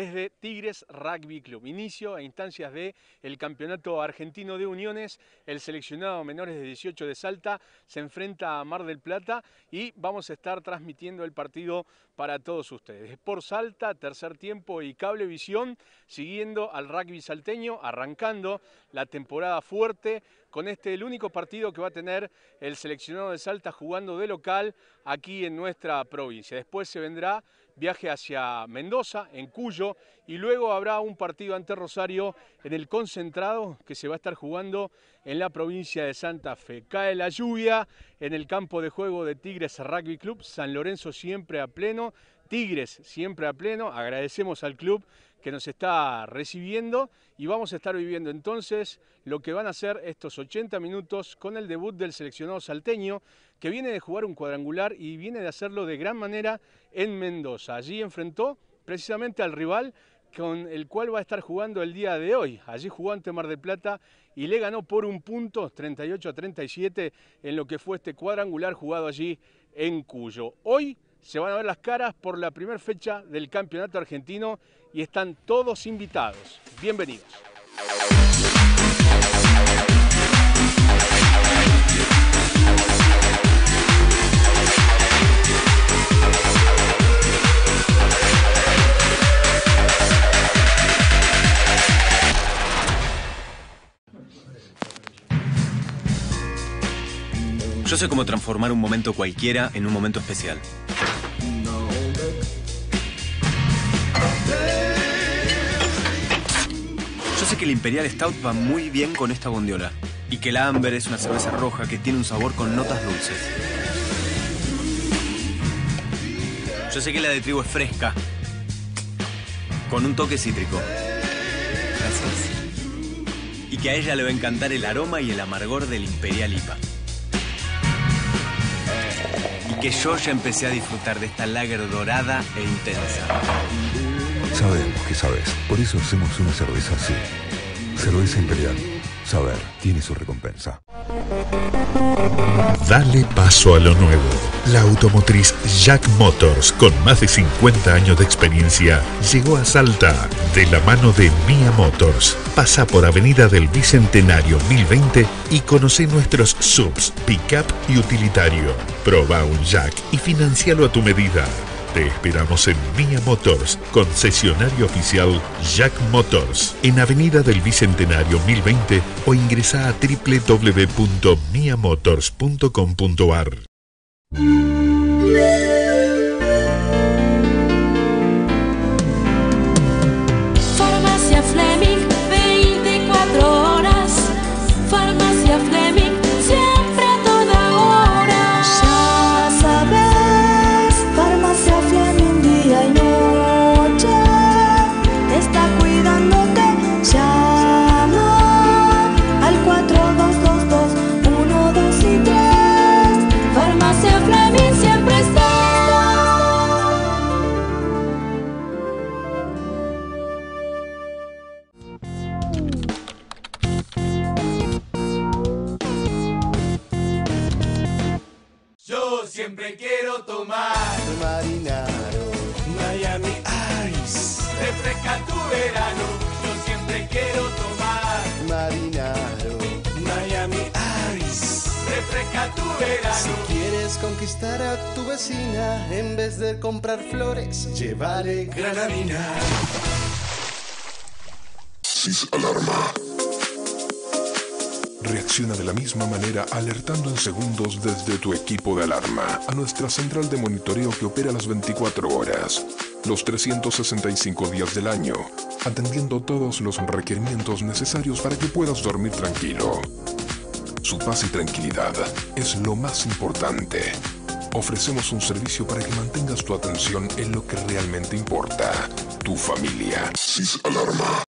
desde Tigres Rugby Club. Inicio a instancias del el Campeonato Argentino de Uniones. El seleccionado menores de 18 de Salta se enfrenta a Mar del Plata y vamos a estar transmitiendo el partido para todos ustedes. Por Salta, tercer tiempo y Cablevisión, siguiendo al rugby salteño, arrancando la temporada fuerte con este el único partido que va a tener el seleccionado de Salta jugando de local aquí en nuestra provincia. Después se vendrá viaje hacia Mendoza, en Cuyo, y luego habrá un partido ante Rosario en el concentrado que se va a estar jugando en la provincia de Santa Fe. Cae la lluvia en el campo de juego de Tigres Rugby Club, San Lorenzo siempre a pleno, Tigres siempre a pleno, agradecemos al club que nos está recibiendo y vamos a estar viviendo entonces lo que van a ser estos 80 minutos con el debut del seleccionado salteño que viene de jugar un cuadrangular y viene de hacerlo de gran manera en Mendoza. Allí enfrentó precisamente al rival con el cual va a estar jugando el día de hoy. Allí jugó ante Mar del Plata y le ganó por un punto, 38 a 37, en lo que fue este cuadrangular jugado allí en Cuyo. Hoy se van a ver las caras por la primera fecha del Campeonato Argentino y están todos invitados. Bienvenidos. Yo sé cómo transformar un momento cualquiera en un momento especial. que el Imperial Stout va muy bien con esta bondiola y que la Amber es una cerveza roja que tiene un sabor con notas dulces. Yo sé que la de trigo es fresca, con un toque cítrico. Gracias. Y que a ella le va a encantar el aroma y el amargor del Imperial IPA. Y que yo ya empecé a disfrutar de esta lager dorada e intensa. Sabemos que sabes, por eso hacemos una cerveza así lo dice Imperial. Saber tiene su recompensa. Dale paso a lo nuevo. La automotriz Jack Motors, con más de 50 años de experiencia, llegó a Salta de la mano de Mia Motors. Pasa por Avenida del Bicentenario 1020 y conoce nuestros subs, pickup y utilitario. Proba un Jack y financialo a tu medida. Te esperamos en Mia Motors, concesionario oficial Jack Motors, en Avenida del Bicentenario 1020 o ingresa a www.miamotors.com.ar. Marinaro. Miami Ice. Refresca tu verano, yo siempre quiero tomar. Marinaro. Miami Ice. Refresca tu verano. Si quieres conquistar a tu vecina, en vez de comprar flores, llevaré granadina. Sis alarma. Reacciona de la misma manera alertando en segundos desde tu equipo de alarma a nuestra central de monitoreo que opera las 24 horas, los 365 días del año, atendiendo todos los requerimientos necesarios para que puedas dormir tranquilo. Su paz y tranquilidad es lo más importante. Ofrecemos un servicio para que mantengas tu atención en lo que realmente importa, tu familia. SIS Alarma.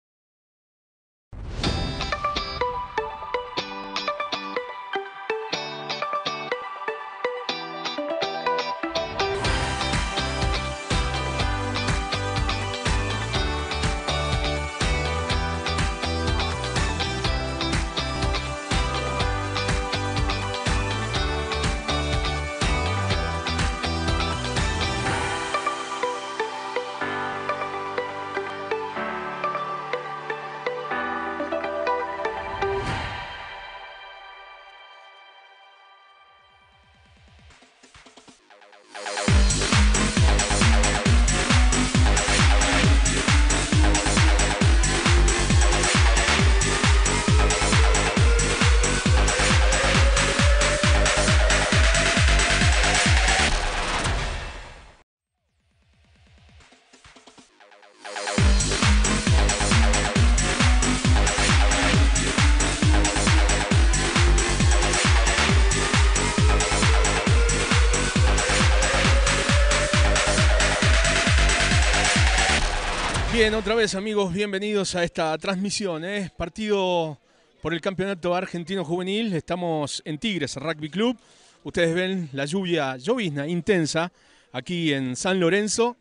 otra vez amigos, bienvenidos a esta transmisión. Es ¿eh? Partido por el Campeonato Argentino Juvenil. Estamos en Tigres Rugby Club. Ustedes ven la lluvia llovizna intensa aquí en San Lorenzo.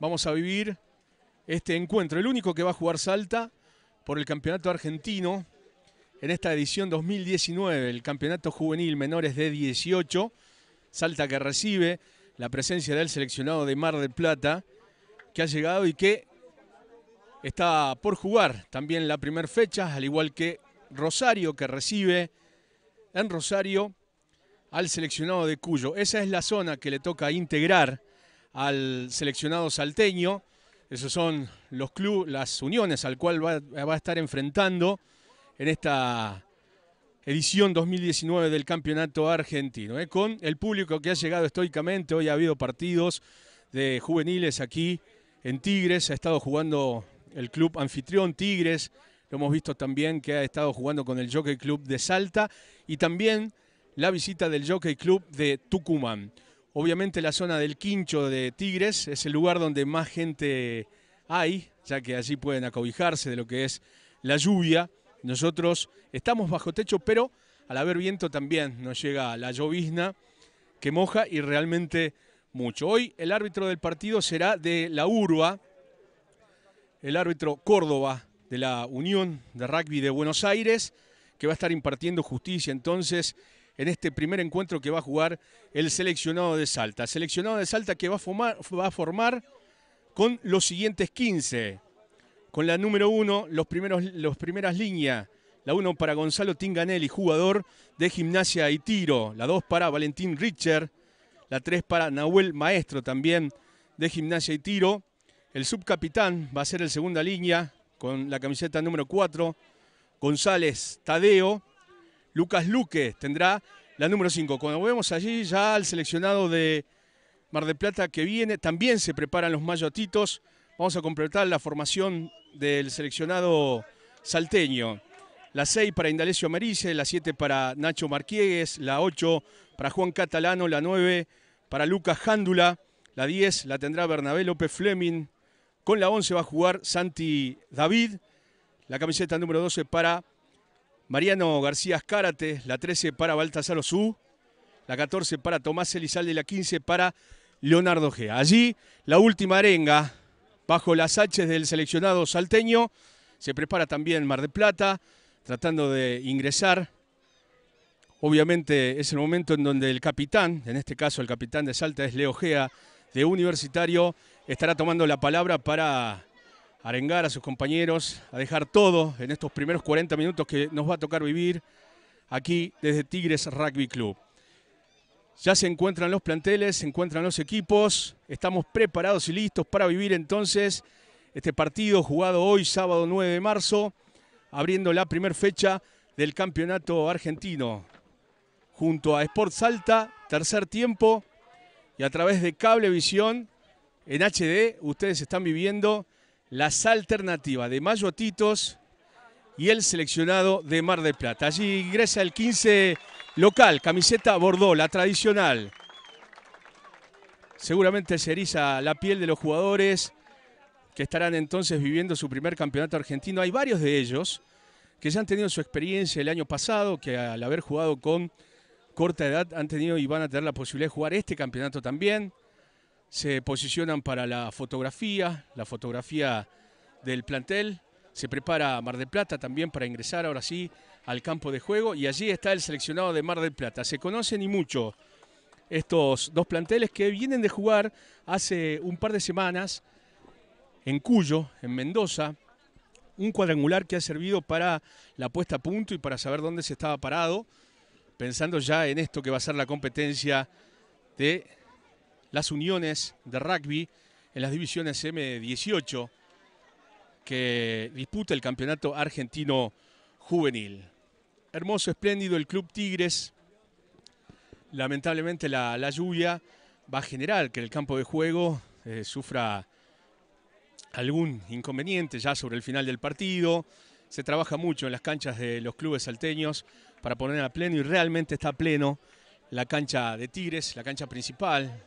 Vamos a vivir este encuentro, el único que va a jugar Salta por el Campeonato Argentino en esta edición 2019, el Campeonato Juvenil Menores de 18. Salta que recibe la presencia del seleccionado de Mar del Plata, que ha llegado y que Está por jugar también la primera fecha, al igual que Rosario, que recibe en Rosario al seleccionado de Cuyo. Esa es la zona que le toca integrar al seleccionado salteño. Esos son los clubes, las uniones al cual va, a estar enfrentando en esta edición 2019 del Campeonato Argentino. ¿eh? Con el público que ha llegado estoicamente, hoy ha habido partidos de juveniles aquí en Tigres, ha estado jugando el club anfitrión Tigres, lo hemos visto también que ha estado jugando con el Jockey Club de Salta y también la visita del Jockey Club de Tucumán. Obviamente la zona del Quincho de Tigres es el lugar donde más gente hay, ya que allí pueden acobijarse de lo que es la lluvia. Nosotros estamos bajo techo, pero al haber viento también nos llega la llovizna que moja y realmente mucho. Hoy el árbitro del partido será de la Urba, el árbitro Córdoba de la Unión de Rugby de Buenos Aires, que va a estar impartiendo justicia entonces en este primer encuentro que va a jugar el seleccionado de Salta. Seleccionado de Salta que va a formar, con los siguientes 15. Con la número 1, los primeros, los primeras líneas. La 1 para Gonzalo Tinganelli, jugador de gimnasia y tiro. La 2 para Valentín Richer. La 3 para Nahuel Maestro, también de gimnasia y tiro. El subcapitán va a ser el segunda línea con la camiseta número 4. González Tadeo. Lucas Luque tendrá la número 5. Cuando vemos allí ya al seleccionado de Mar de Plata que viene, también se preparan los mayotitos. Vamos a completar la formación del seleccionado salteño. La 6 para Indalecio Amarice, la 7 para Nacho Marquiegues, la 8 para Juan Catalano, la 9 para Lucas Jándula, la 10 la tendrá Bernabé López Fleming, con la 11 va a jugar Santi David, la camiseta número 12 para Mariano García Azcárate, la 13 para Baltasar Osú, la 14 para Tomás Elizalde y la 15 para Leonardo Gea. Allí la última arenga bajo las haches del seleccionado salteño. Se prepara también Mar de Plata, tratando de ingresar. Obviamente es el momento en donde el capitán, en este caso el capitán de Salta es Leo Gea, de Universitario estará tomando la palabra para arengar a sus compañeros, a dejar todo en estos primeros 40 minutos que nos va a tocar vivir aquí desde Tigres Rugby Club. Ya se encuentran los planteles, se encuentran los equipos, estamos preparados y listos para vivir entonces este partido jugado hoy, sábado 9 de marzo, abriendo la primera fecha del campeonato argentino. Junto a Sport Salta, tercer tiempo, y a través de Cablevisión en HD ustedes están viviendo las alternativas de Mayotitos y el seleccionado de Mar de Plata. Allí ingresa el 15 local, camiseta Bordeaux, la tradicional. Seguramente se eriza la piel de los jugadores que estarán entonces viviendo su primer campeonato argentino. Hay varios de ellos que ya han tenido su experiencia el año pasado, que al haber jugado con corta edad han tenido y van a tener la posibilidad de jugar este campeonato también. Se posicionan para la fotografía, la fotografía del plantel. Se prepara Mar del Plata también para ingresar ahora sí al campo de juego y allí está el seleccionado de Mar del Plata. Se conocen y mucho estos dos planteles que vienen de jugar hace un par de semanas en Cuyo, en Mendoza, un cuadrangular que ha servido para la puesta a punto y para saber dónde se estaba parado pensando ya en esto que va a ser la competencia de las uniones de rugby en las divisiones M18 que disputa el campeonato argentino juvenil. Hermoso, espléndido el Club Tigres. Lamentablemente la, lluvia va a generar que el campo de juego eh, sufra algún inconveniente ya sobre el final del partido se trabaja mucho en las canchas de los clubes salteños para poner a pleno y realmente está a pleno la cancha de Tigres, la cancha principal.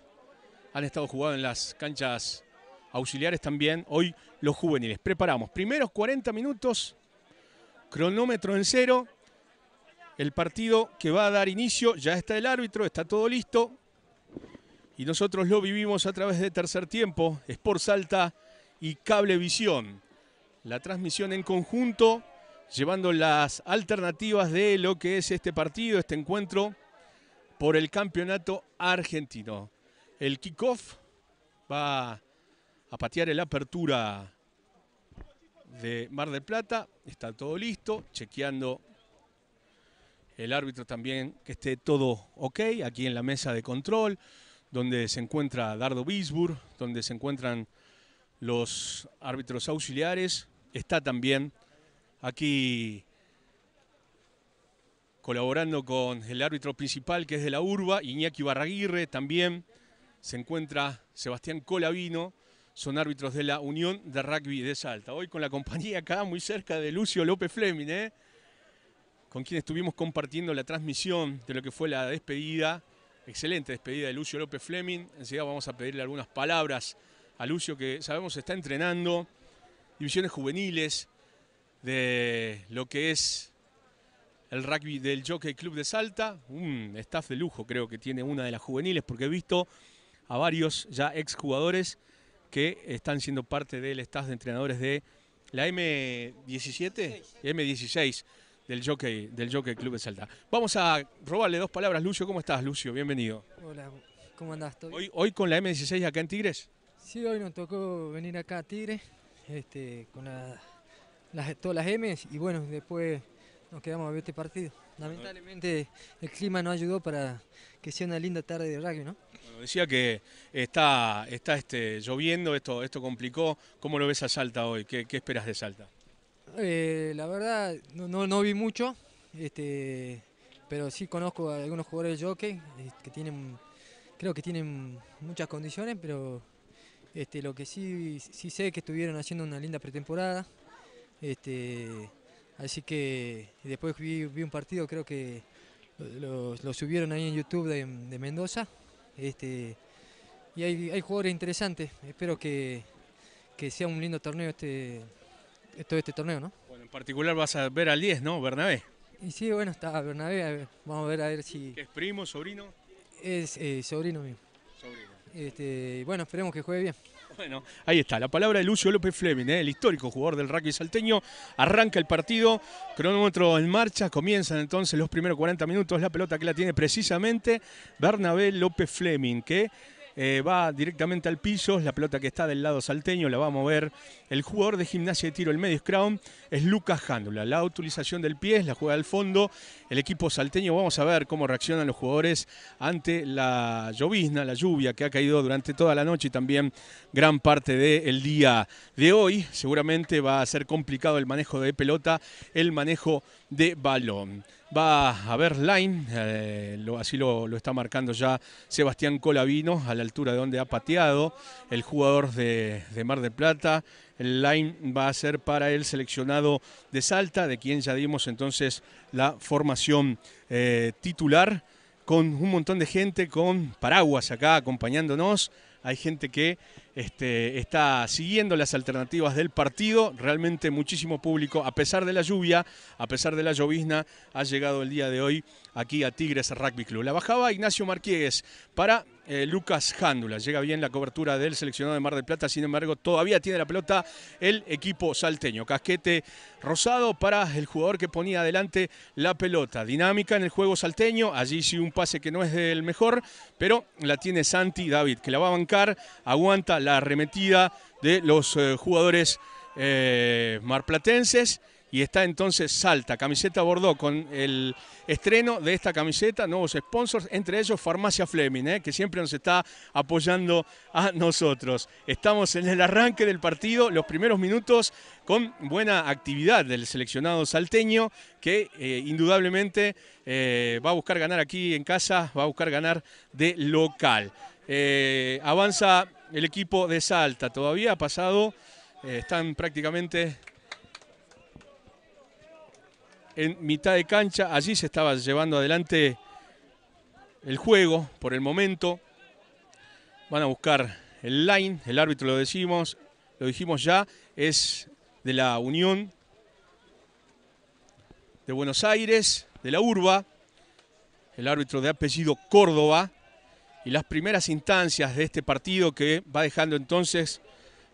Han estado jugando en las canchas auxiliares también. Hoy los juveniles. Preparamos primeros 40 minutos, cronómetro en cero. El partido que va a dar inicio, ya está el árbitro, está todo listo. Y nosotros lo vivimos a través de tercer tiempo, Sport Salta y Cablevisión la transmisión en conjunto, llevando las alternativas de lo que es este partido, este encuentro por el campeonato argentino. El kickoff va a patear el apertura de Mar del Plata. Está todo listo, chequeando el árbitro también que esté todo ok aquí en la mesa de control, donde se encuentra Dardo Bisburg, donde se encuentran los árbitros auxiliares está también aquí colaborando con el árbitro principal que es de la Urba, Iñaki Barraguirre también, se encuentra Sebastián Colavino, son árbitros de la Unión de Rugby de Salta. Hoy con la compañía acá muy cerca de Lucio López Fleming, ¿eh? con quien estuvimos compartiendo la transmisión de lo que fue la despedida, excelente despedida de Lucio López Fleming. Enseguida vamos a pedirle algunas palabras a Lucio que sabemos está entrenando divisiones juveniles de lo que es el rugby del Jockey Club de Salta. Un staff de lujo creo que tiene una de las juveniles porque he visto a varios ya exjugadores que están siendo parte del staff de entrenadores de la M17 M16 del Jockey, del Jockey Club de Salta. Vamos a robarle dos palabras. Lucio, ¿cómo estás, Lucio? Bienvenido. Hola, ¿cómo andás? Hoy, hoy con la M16 acá en Tigres. Sí, hoy nos tocó venir acá a Tigres este, con todas las M's y bueno, después nos quedamos a ver este partido. Lamentablemente el clima no ayudó para que sea una linda tarde de rugby, ¿no? decía que está, está este, lloviendo, esto, esto complicó. ¿Cómo lo ves a Salta hoy? ¿Qué, esperas de Salta? Eh, la verdad, no, no, vi mucho, este, pero sí conozco a algunos jugadores de jockey eh, que tienen, creo que tienen muchas condiciones, pero este, lo que sí, sí sé es que estuvieron haciendo una linda pretemporada. Este, así que después vi, un partido, creo que lo, subieron ahí en YouTube de, Mendoza. Este, y hay, jugadores interesantes. Espero que, sea un lindo torneo este, todo este torneo, ¿no? Bueno, en particular vas a ver al 10, ¿no? Bernabé. sí, bueno, está Bernabé. vamos a ver a ver si... ¿Es primo, sobrino? Es eh, sobrino mío. Sobrino. Este, bueno, esperemos que juegue bien. Bueno, ahí está, la palabra de Lucio López Fleming, ¿eh? el histórico jugador del rugby salteño. Arranca el partido, cronómetro en marcha, comienzan entonces los primeros 40 minutos. La pelota que la tiene precisamente Bernabé López Fleming, que eh, va directamente al piso, la pelota que está del lado salteño la va a mover el jugador de gimnasia de tiro, el medio scrum, es Lucas Jándula. La utilización del pie, la juega al fondo, el equipo salteño, vamos a ver cómo reaccionan los jugadores ante la llovizna, la lluvia que ha caído durante toda la noche y también gran parte del día de hoy. Seguramente va a ser complicado el manejo de pelota, el manejo de balón. Va a haber line, eh, lo, así lo, está marcando ya Sebastián Colabino, a la altura de donde ha pateado el jugador de, Mar del Plata. El line va a ser para el seleccionado de Salta, de quien ya dimos entonces la formación eh, titular, con un montón de gente, con paraguas acá acompañándonos. Hay gente que este, está siguiendo las alternativas del partido. Realmente muchísimo público, a pesar de la lluvia, a pesar de la llovizna, ha llegado el día de hoy aquí a Tigres Rugby Club. La bajaba Ignacio Marquíguez para eh, Lucas Jándula. Llega bien la cobertura del seleccionado de Mar del Plata, sin embargo, todavía tiene la pelota el equipo salteño. Casquete rosado para el jugador que ponía adelante la pelota. Dinámica en el juego salteño, allí sí un pase que no es del mejor, pero la tiene Santi David, que la va a bancar, aguanta la arremetida de los eh, jugadores eh, marplatenses. Y está entonces Salta, camiseta Bordeaux, con el estreno de esta camiseta, nuevos sponsors, entre ellos Farmacia Fleming, eh, que siempre nos está apoyando a nosotros. Estamos en el arranque del partido, los primeros minutos, con buena actividad del seleccionado salteño, que indudablemente va a buscar ganar aquí en casa, va a buscar ganar de local. avanza el equipo de Salta. Todavía ha pasado, eh, están prácticamente en mitad de cancha. Allí se estaba llevando adelante el juego por el momento. Van a buscar el line, el árbitro lo decimos, lo dijimos ya, es de la Unión de Buenos Aires, de la Urba, el árbitro de apellido Córdoba y las primeras instancias de este partido que va dejando entonces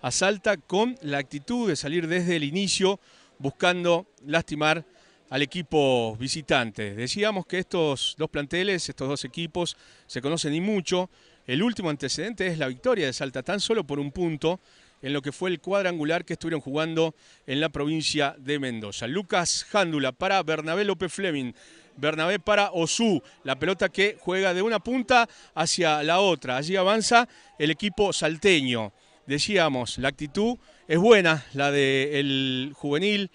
a Salta con la actitud de salir desde el inicio buscando lastimar al equipo visitante. Decíamos que estos dos planteles, estos dos equipos, se conocen y mucho. El último antecedente es la victoria de Salta, tan solo por un punto, en lo que fue el cuadrangular que estuvieron jugando en la provincia de Mendoza. Lucas Jándula para Bernabé López Fleming. Bernabé para Osú. La pelota que juega de una punta hacia la otra. Allí avanza el equipo salteño. Decíamos, la actitud es buena, la del juvenil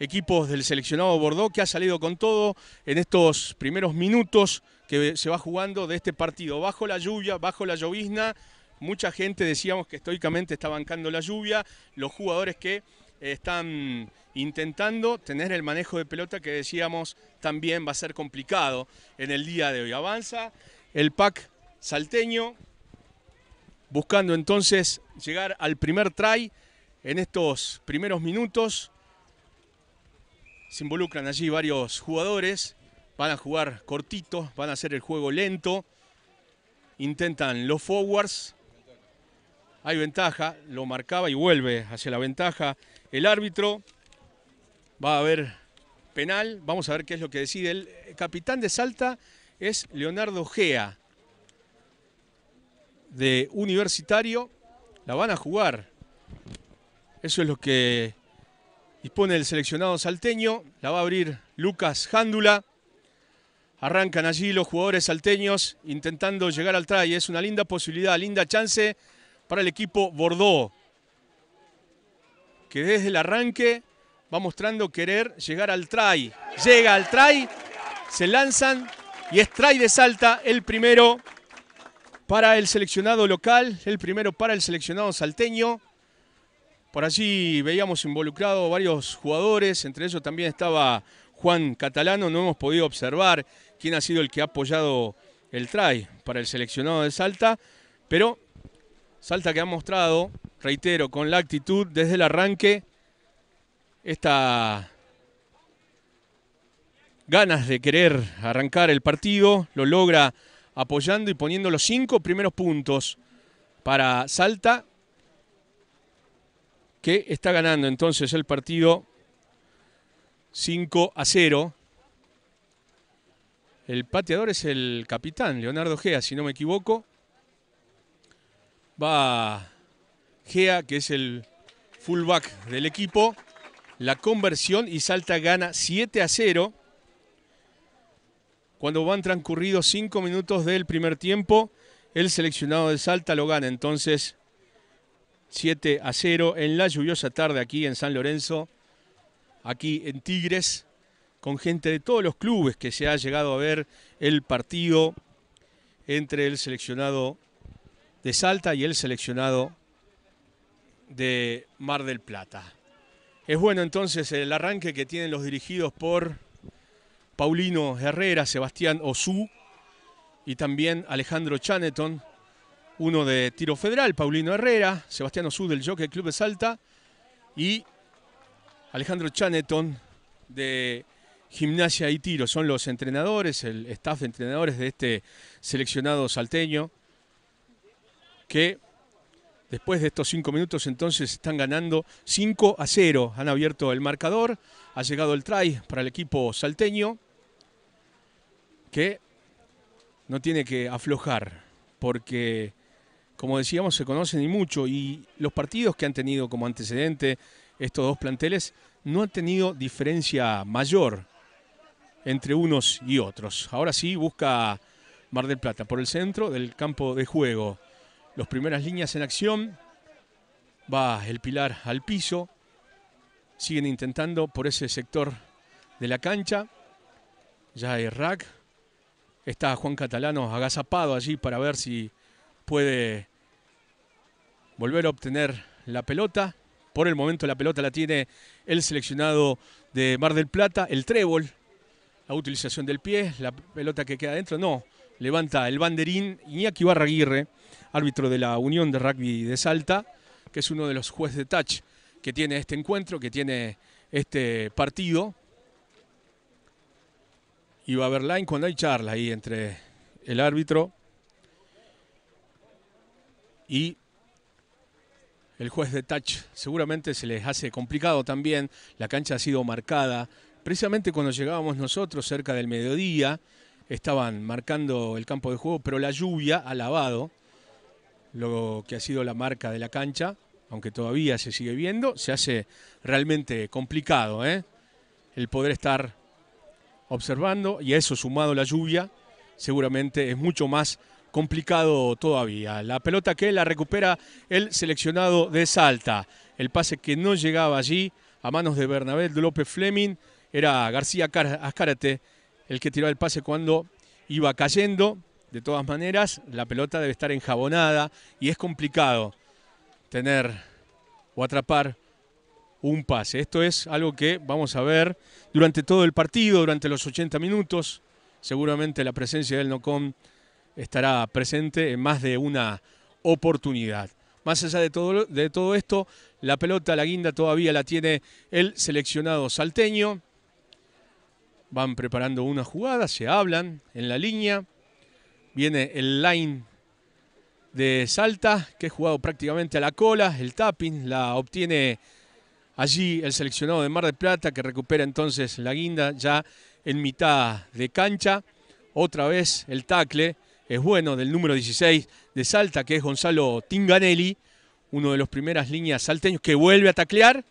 equipos del seleccionado Bordeaux que ha salido con todo en estos primeros minutos que se va jugando de este partido. Bajo la lluvia, bajo la llovizna, mucha gente decíamos que estoicamente está bancando la lluvia, los jugadores que están intentando tener el manejo de pelota que decíamos también va a ser complicado en el día de hoy. Avanza el pack salteño, buscando entonces llegar al primer try en estos primeros minutos. Se involucran allí varios jugadores, van a jugar cortito, van a hacer el juego lento. Intentan los forwards. Hay ventaja, lo marcaba y vuelve hacia la ventaja el árbitro. Va a haber penal, vamos a ver qué es lo que decide. El capitán de Salta es Leonardo Gea, de Universitario. La van a jugar. Eso es lo que dispone el seleccionado salteño. La va a abrir Lucas Jándula. Arrancan allí los jugadores salteños intentando llegar al try. Es una linda posibilidad, linda chance para el equipo Bordeaux que desde el arranque va mostrando querer llegar al try. Llega al try, se lanzan y es try de Salta el primero para el seleccionado local, el primero para el seleccionado salteño. Por allí veíamos involucrado varios jugadores, entre ellos también estaba Juan Catalano, no hemos podido observar quién ha sido el que ha apoyado el try para el seleccionado de Salta, pero Salta que ha mostrado reitero, con la actitud desde el arranque, esta ganas de querer arrancar el partido, lo logra apoyando y poniendo los cinco primeros puntos para Salta, que está ganando entonces el partido 5 a 0. El pateador es el capitán, Leonardo Gea, si no me equivoco. Va Gea, que es el fullback del equipo, la conversión y Salta gana 7 a 0. Cuando van transcurridos 5 minutos del primer tiempo, el seleccionado de Salta lo gana entonces 7 a 0 en la lluviosa tarde aquí en San Lorenzo, aquí en Tigres, con gente de todos los clubes que se ha llegado a ver el partido entre el seleccionado de Salta y el seleccionado de Mar del Plata. Es bueno entonces el arranque que tienen los dirigidos por Paulino Herrera, Sebastián Osú y también Alejandro Chaneton, uno de tiro federal, Paulino Herrera, Sebastián Osú del Jockey Club de Salta y Alejandro Chaneton de Gimnasia y Tiro. Son los entrenadores, el staff de entrenadores de este seleccionado salteño que Después de estos cinco minutos, entonces están ganando 5 a 0. Han abierto el marcador. Ha llegado el try para el equipo salteño, que no tiene que aflojar, porque, como decíamos, se conocen y mucho. Y los partidos que han tenido como antecedente estos dos planteles no han tenido diferencia mayor entre unos y otros. Ahora sí busca Mar del Plata por el centro del campo de juego. Los primeras líneas en acción. Va el pilar al piso. Siguen intentando por ese sector de la cancha. Ya hay rack. Está Juan Catalano agazapado allí para ver si puede volver a obtener la pelota. Por el momento la pelota la tiene el seleccionado de Mar del Plata, el trébol. La utilización del pie, la pelota que queda adentro, no. Levanta el banderín Iñaki Barraguirre árbitro de la Unión de Rugby de Salta, que es uno de los jueces de touch que tiene este encuentro, que tiene este partido. Y va a haber line cuando hay charla ahí entre el árbitro y el juez de touch. Seguramente se les hace complicado también. La cancha ha sido marcada. Precisamente cuando llegábamos nosotros, cerca del mediodía, estaban marcando el campo de juego, pero la lluvia ha lavado lo que ha sido la marca de la cancha, aunque todavía se sigue viendo, se hace realmente complicado ¿eh? el poder estar observando y eso sumado la lluvia, seguramente es mucho más complicado todavía. La pelota que la recupera el seleccionado de Salta. El pase que no llegaba allí a manos de Bernabé López Fleming era García Azcárate el que tiró el pase cuando iba cayendo. De todas maneras, la pelota debe estar enjabonada y es complicado tener o atrapar un pase. Esto es algo que vamos a ver durante todo el partido, durante los 80 minutos. Seguramente la presencia del Nocom estará presente en más de una oportunidad. Más allá de todo, de todo esto, la pelota, la guinda todavía la tiene el seleccionado salteño. Van preparando una jugada, se hablan en la línea. Viene el line de Salta, que ha jugado prácticamente a la cola. El tapping la obtiene allí el seleccionado de Mar de Plata, que recupera entonces la guinda ya en mitad de cancha. Otra vez el tackle es bueno del número 16 de Salta, que es Gonzalo Tinganelli, uno de los primeras líneas salteños que vuelve a taclear,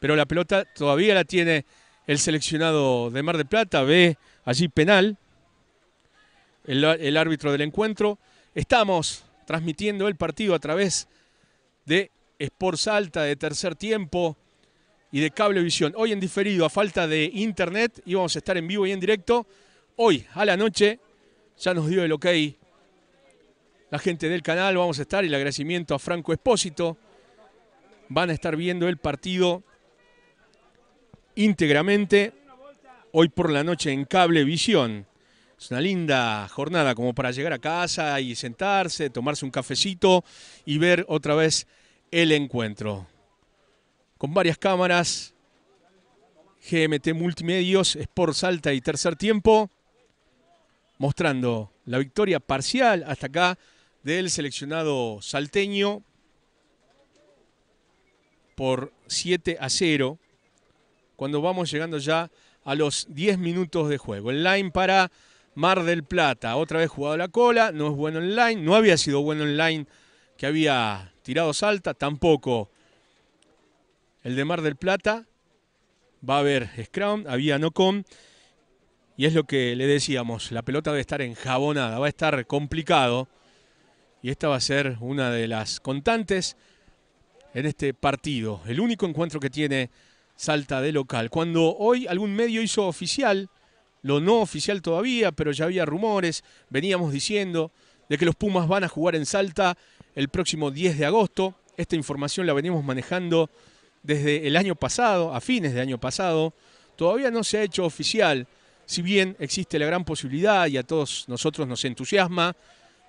pero la pelota todavía la tiene el seleccionado de Mar de Plata, ve allí penal, el, árbitro del encuentro. Estamos transmitiendo el partido a través de Sports Alta de tercer tiempo y de Cablevisión. Hoy en diferido, a falta de internet, íbamos a estar en vivo y en directo. Hoy a la noche ya nos dio el ok la gente del canal, vamos a estar, y el agradecimiento a Franco Espósito. Van a estar viendo el partido íntegramente hoy por la noche en Cablevisión. Es una linda jornada como para llegar a casa y sentarse, tomarse un cafecito y ver otra vez el encuentro. Con varias cámaras, GMT Multimedios, Sport Salta y Tercer Tiempo, mostrando la victoria parcial hasta acá del seleccionado salteño por 7 a 0 cuando vamos llegando ya a los 10 minutos de juego. El line para Mar del Plata, otra vez jugado la cola, no es bueno online no había sido bueno online que había tirado salta, tampoco. El de Mar del Plata va a haber scrum, había no con. Y es lo que le decíamos, la pelota debe estar enjabonada, va a estar complicado. Y esta va a ser una de las contantes en este partido. El único encuentro que tiene Salta de local. Cuando hoy algún medio hizo oficial lo no oficial todavía, pero ya había rumores, veníamos diciendo, de que los Pumas van a jugar en Salta el próximo 10 de agosto. Esta información la venimos manejando desde el año pasado, a fines de año pasado. Todavía no se ha hecho oficial, si bien existe la gran posibilidad y a todos nosotros nos entusiasma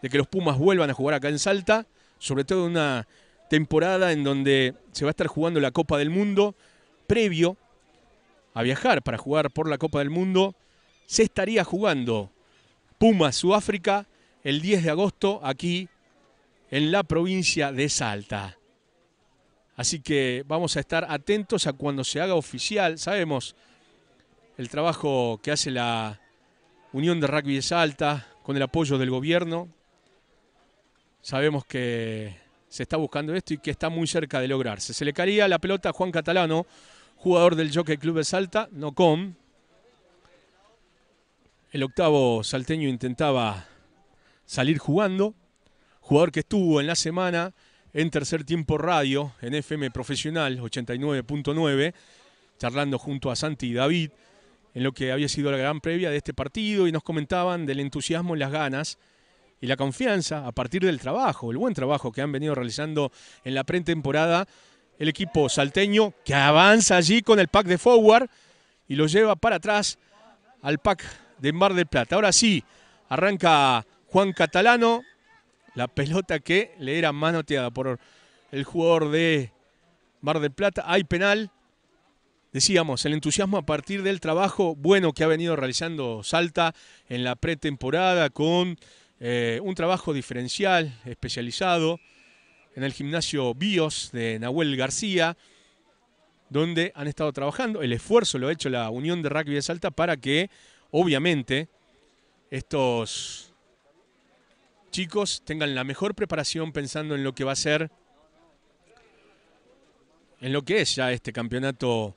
de que los Pumas vuelvan a jugar acá en Salta, sobre todo en una temporada en donde se va a estar jugando la Copa del Mundo previo a viajar para jugar por la Copa del Mundo se estaría jugando Puma Sudáfrica el 10 de agosto aquí en la provincia de Salta. Así que vamos a estar atentos a cuando se haga oficial. Sabemos el trabajo que hace la Unión de Rugby de Salta con el apoyo del gobierno. Sabemos que se está buscando esto y que está muy cerca de lograrse. Se le caería la pelota a Juan Catalano, jugador del Jockey Club de Salta, no con, el octavo salteño intentaba salir jugando. Jugador que estuvo en la semana en tercer tiempo radio, en FM Profesional 89.9, charlando junto a Santi y David en lo que había sido la gran previa de este partido y nos comentaban del entusiasmo, las ganas y la confianza a partir del trabajo, el buen trabajo que han venido realizando en la pretemporada el equipo salteño que avanza allí con el pack de forward y lo lleva para atrás al pack de Mar del Plata. Ahora sí, arranca Juan Catalano, la pelota que le era manoteada por el jugador de Mar del Plata. Hay penal. Decíamos, el entusiasmo a partir del trabajo bueno que ha venido realizando Salta en la pretemporada con eh, un trabajo diferencial, especializado, en el gimnasio BIOS de Nahuel García, donde han estado trabajando. El esfuerzo lo ha hecho la Unión de Rugby de Salta para que obviamente, estos chicos tengan la mejor preparación pensando en lo que va a ser, en lo que es ya este campeonato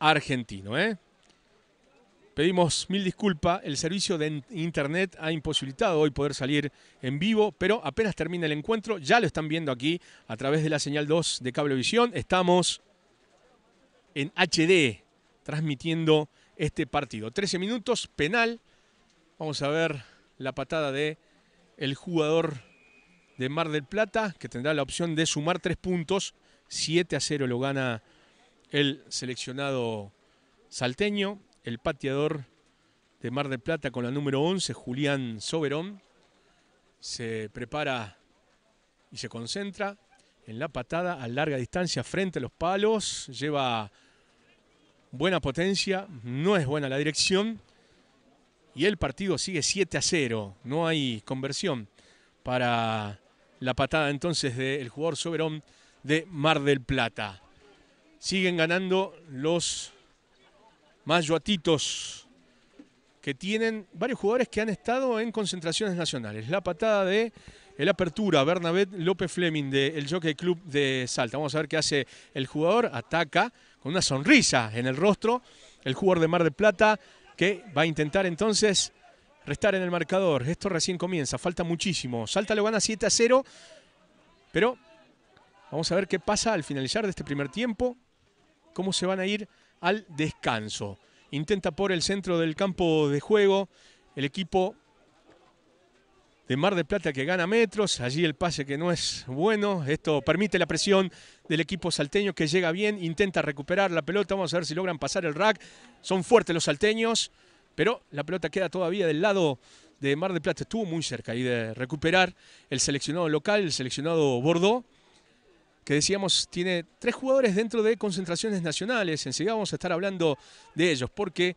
argentino. ¿eh? Pedimos mil disculpas, el servicio de internet ha imposibilitado hoy poder salir en vivo, pero apenas termina el encuentro, ya lo están viendo aquí a través de la señal 2 de Cablevisión. Estamos en HD transmitiendo este partido. 13 minutos, penal. Vamos a ver la patada de el jugador de Mar del Plata, que tendrá la opción de sumar tres puntos. 7 a 0 lo gana el seleccionado salteño, el pateador de Mar del Plata con la número 11, Julián Soberón. Se prepara y se concentra en la patada a larga distancia frente a los palos. Lleva buena potencia, no es buena la dirección y el partido sigue 7 a 0. No hay conversión para la patada entonces del jugador soberón de Mar del Plata. Siguen ganando los mayoatitos que tienen varios jugadores que han estado en concentraciones nacionales. La patada de el apertura, Bernabé López Fleming del el Jockey Club de Salta. Vamos a ver qué hace el jugador. Ataca con una sonrisa en el rostro, el jugador de Mar de Plata que va a intentar entonces restar en el marcador. Esto recién comienza, falta muchísimo. Salta lo gana 7 a 0, pero vamos a ver qué pasa al finalizar de este primer tiempo, cómo se van a ir al descanso. Intenta por el centro del campo de juego el equipo de Mar de Plata que gana metros. Allí el pase que no es bueno. Esto permite la presión del equipo salteño que llega bien, intenta recuperar la pelota, vamos a ver si logran pasar el rack. Son fuertes los salteños, pero la pelota queda todavía del lado de Mar de Plata. Estuvo muy cerca ahí de recuperar el seleccionado local, el seleccionado Bordeaux, que decíamos tiene tres jugadores dentro de concentraciones nacionales. Enseguida vamos a estar hablando de ellos, porque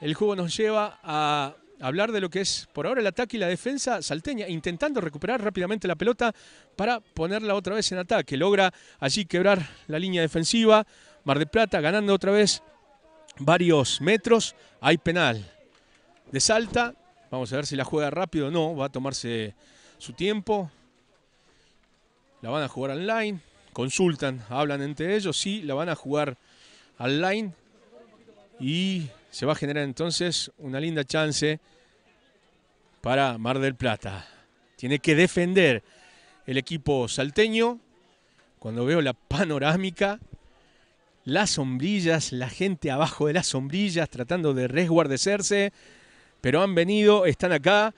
el juego nos lleva a hablar de lo que es por ahora el ataque y la defensa salteña, intentando recuperar rápidamente la pelota para ponerla otra vez en ataque. Logra allí quebrar la línea defensiva. Mar de Plata ganando otra vez varios metros. Hay penal de Salta. Vamos a ver si la juega rápido o no. Va a tomarse su tiempo. La van a jugar online. Consultan, hablan entre ellos. Sí, la van a jugar online. Y se va a generar entonces una linda chance para Mar del Plata. Tiene que defender el equipo salteño. Cuando veo la panorámica, las sombrillas, la gente abajo de las sombrillas tratando de resguardecerse, pero han venido, están acá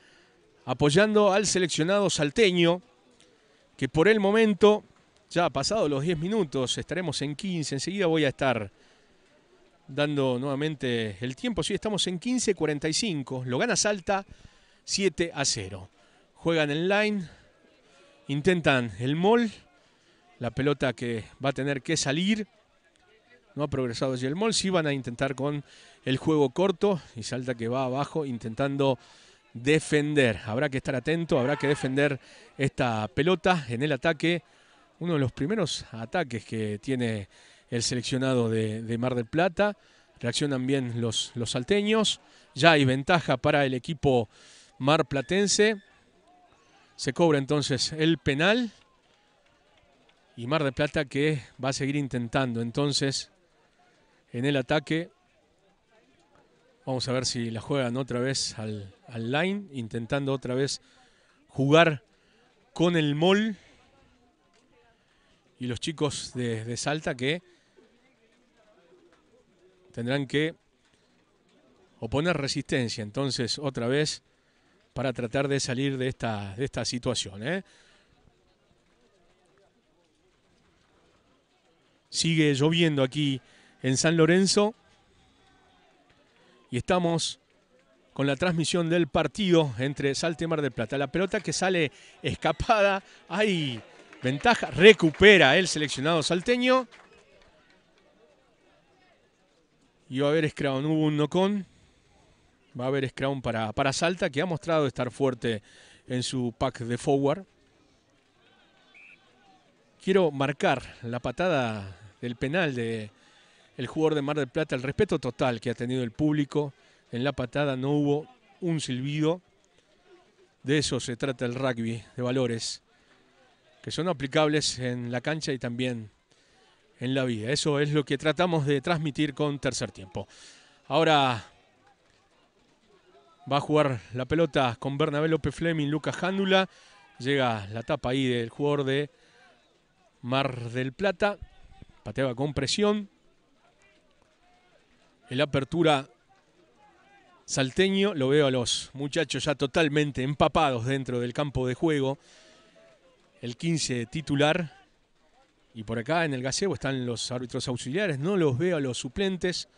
apoyando al seleccionado salteño, que por el momento, ya ha pasado los 10 minutos, estaremos en 15, enseguida voy a estar dando nuevamente el tiempo, sí, estamos en 15.45, lo gana Salta 7 a 0. Juegan en line, intentan el mol, la pelota que va a tener que salir. No ha progresado allí el mol, sí van a intentar con el juego corto y Salta que va abajo intentando defender. Habrá que estar atento, habrá que defender esta pelota en el ataque. Uno de los primeros ataques que tiene el seleccionado de, Mar del Plata. Reaccionan bien los, los salteños. Ya hay ventaja para el equipo Mar Platense. Se cobra entonces el penal. Y Mar de Plata que va a seguir intentando entonces en el ataque. Vamos a ver si la juegan otra vez al, line, intentando otra vez jugar con el mol. Y los chicos de, de Salta que tendrán que oponer resistencia. Entonces, otra vez para tratar de salir de esta, esta situación. ¿eh? Sigue lloviendo aquí en San Lorenzo y estamos con la transmisión del partido entre Salte y Mar del Plata. La pelota que sale escapada, hay ventaja, recupera el seleccionado salteño. Y va a haber un uno con. Va a haber Scrum para, para Salta, que ha mostrado estar fuerte en su pack de forward. Quiero marcar la patada del penal de el jugador de Mar del Plata, el respeto total que ha tenido el público. En la patada no hubo un silbido. De eso se trata el rugby, de valores que son aplicables en la cancha y también en la vida. Eso es lo que tratamos de transmitir con tercer tiempo. Ahora Va a jugar la pelota con Bernabé López Fleming, Lucas Jándula. Llega la tapa ahí del jugador de Mar del Plata. Pateaba con presión. El apertura salteño lo veo a los muchachos ya totalmente empapados dentro del campo de juego. El 15 titular. Y por acá en el gaseo están los árbitros auxiliares. No los veo a los suplentes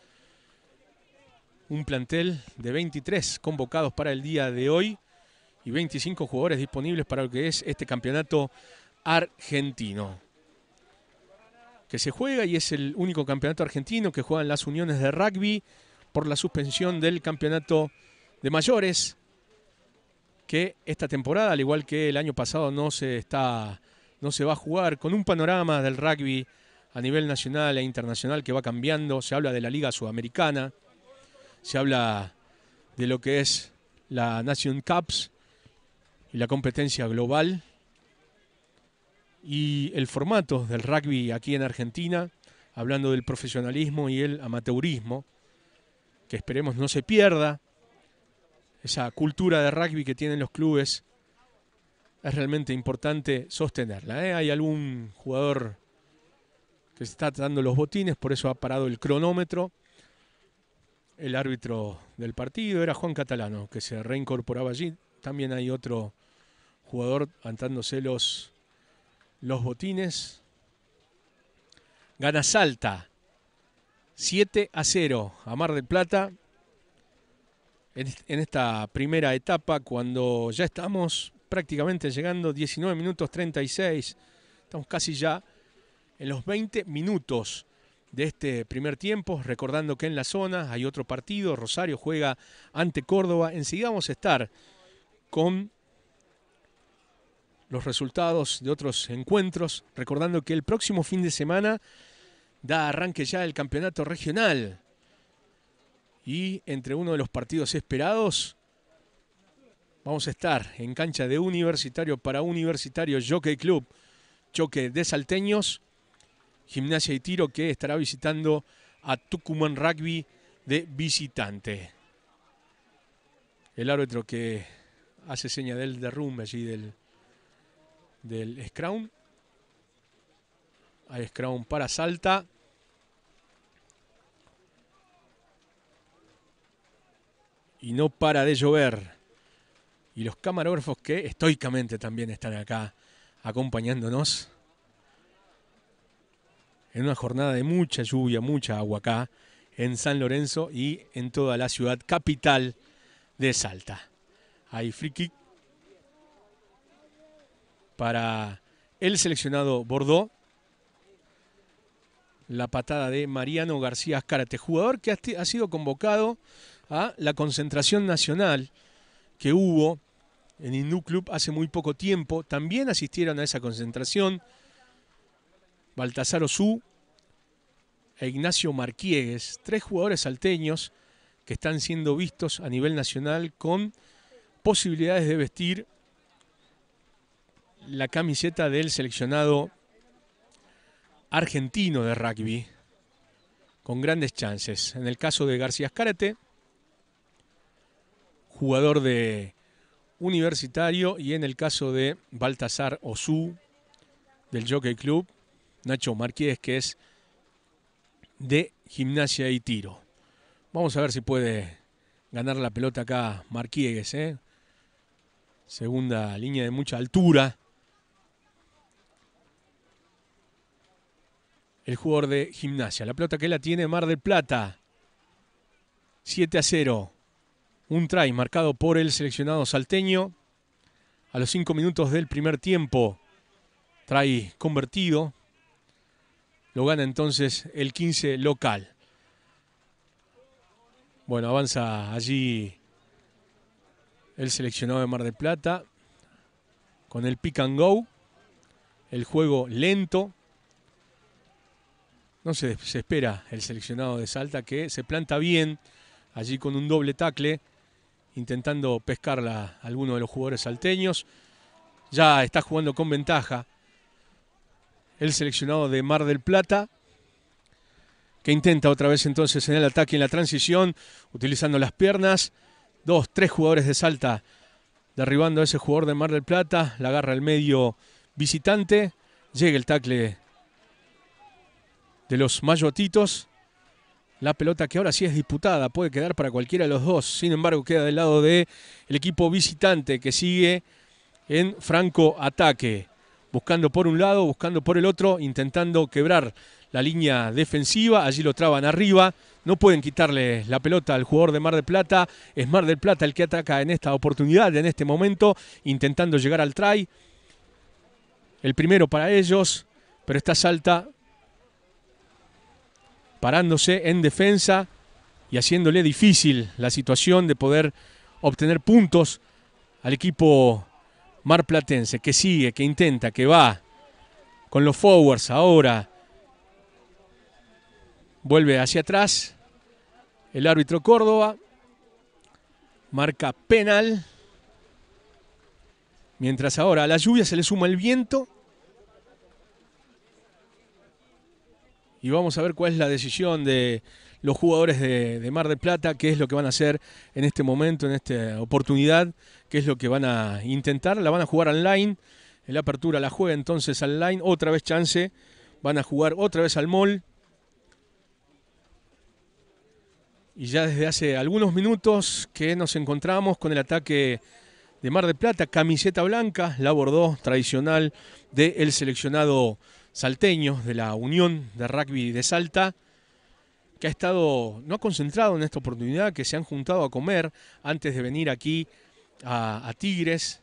un plantel de 23 convocados para el día de hoy y 25 jugadores disponibles para lo que es este campeonato argentino. Que se juega y es el único campeonato argentino que juegan las uniones de rugby por la suspensión del campeonato de mayores que esta temporada, al igual que el año pasado, no se, está, no se va a jugar con un panorama del rugby a nivel nacional e internacional que va cambiando. Se habla de la Liga Sudamericana, se habla de lo que es la Nation Cups y la competencia global y el formato del rugby aquí en Argentina, hablando del profesionalismo y el amateurismo, que esperemos no se pierda, esa cultura de rugby que tienen los clubes, es realmente importante sostenerla. ¿eh? Hay algún jugador que se está dando los botines, por eso ha parado el cronómetro. El árbitro del partido era Juan Catalano, que se reincorporaba allí. También hay otro jugador antándose los, los botines. Gana Salta, 7 a 0 a Mar del Plata. En esta primera etapa, cuando ya estamos prácticamente llegando 19 minutos 36, estamos casi ya en los 20 minutos de este primer tiempo, recordando que en la zona hay otro partido, Rosario juega ante Córdoba, enseguida vamos a estar con los resultados de otros encuentros, recordando que el próximo fin de semana da arranque ya el campeonato regional y entre uno de los partidos esperados vamos a estar en cancha de Universitario para Universitario Jockey Club, choque de salteños Gimnasia y Tiro que estará visitando a Tucumán Rugby de visitante. El árbitro que hace seña del derrumbe allí del, del Scrum. Hay Scrum para Salta. Y no para de llover. Y los camarógrafos que estoicamente también están acá acompañándonos en una jornada de mucha lluvia, mucha agua acá en San Lorenzo y en toda la ciudad capital de Salta. Hay friki... para el seleccionado Bordeaux. La patada de Mariano García Azcárate, jugador que ha sido convocado a la concentración nacional que hubo en Hindú Club hace muy poco tiempo. También asistieron a esa concentración Baltasar Osú, e Ignacio Marquiegues, tres jugadores salteños que están siendo vistos a nivel nacional con posibilidades de vestir la camiseta del seleccionado argentino de rugby, con grandes chances. En el caso de García Escárate, jugador de Universitario, y en el caso de Baltasar Osú, del Jockey Club, Nacho Marquíez, que es de gimnasia y tiro. Vamos a ver si puede ganar la pelota acá Marquiegues. ¿eh? Segunda línea de mucha altura. El jugador de gimnasia. La pelota que la tiene Mar del Plata. 7 a 0. Un try marcado por el seleccionado salteño. A los 5 minutos del primer tiempo. Try convertido lo gana entonces el 15 local. Bueno, avanza allí el seleccionado de Mar del Plata con el pick and go, el juego lento. No se espera el seleccionado de Salta que se planta bien allí con un doble tacle, intentando pescarla a alguno de los jugadores salteños. Ya está jugando con ventaja el seleccionado de Mar del Plata, que intenta otra vez entonces en el ataque, en la transición, utilizando las piernas. Dos, tres jugadores de Salta derribando a ese jugador de Mar del Plata. La agarra el medio visitante. Llega el tacle de los mayotitos. La pelota que ahora sí es disputada puede quedar para cualquiera de los dos. Sin embargo, queda del lado del el equipo visitante que sigue en franco ataque buscando por un lado, buscando por el otro, intentando quebrar la línea defensiva, allí lo traban arriba, no pueden quitarle la pelota al jugador de Mar del Plata, es Mar del Plata el que ataca en esta oportunidad, en este momento, intentando llegar al try, el primero para ellos, pero está Salta parándose en defensa y haciéndole difícil la situación de poder obtener puntos al equipo Platense que sigue, que intenta, que va con los forwards ahora. Vuelve hacia atrás el árbitro Córdoba. Marca penal. Mientras ahora a la lluvia se le suma el viento. Y vamos a ver cuál es la decisión de los jugadores de, Mar del Plata, qué es lo que van a hacer en este momento, en esta oportunidad, qué es lo que van a intentar. La van a jugar online, en la apertura la juega entonces online, otra vez chance, van a jugar otra vez al mall. Y ya desde hace algunos minutos que nos encontramos con el ataque de Mar de Plata, camiseta blanca, la bordó tradicional del seleccionado salteño de la Unión de Rugby de Salta que ha estado, no ha concentrado en esta oportunidad, que se han juntado a comer antes de venir aquí a, a Tigres.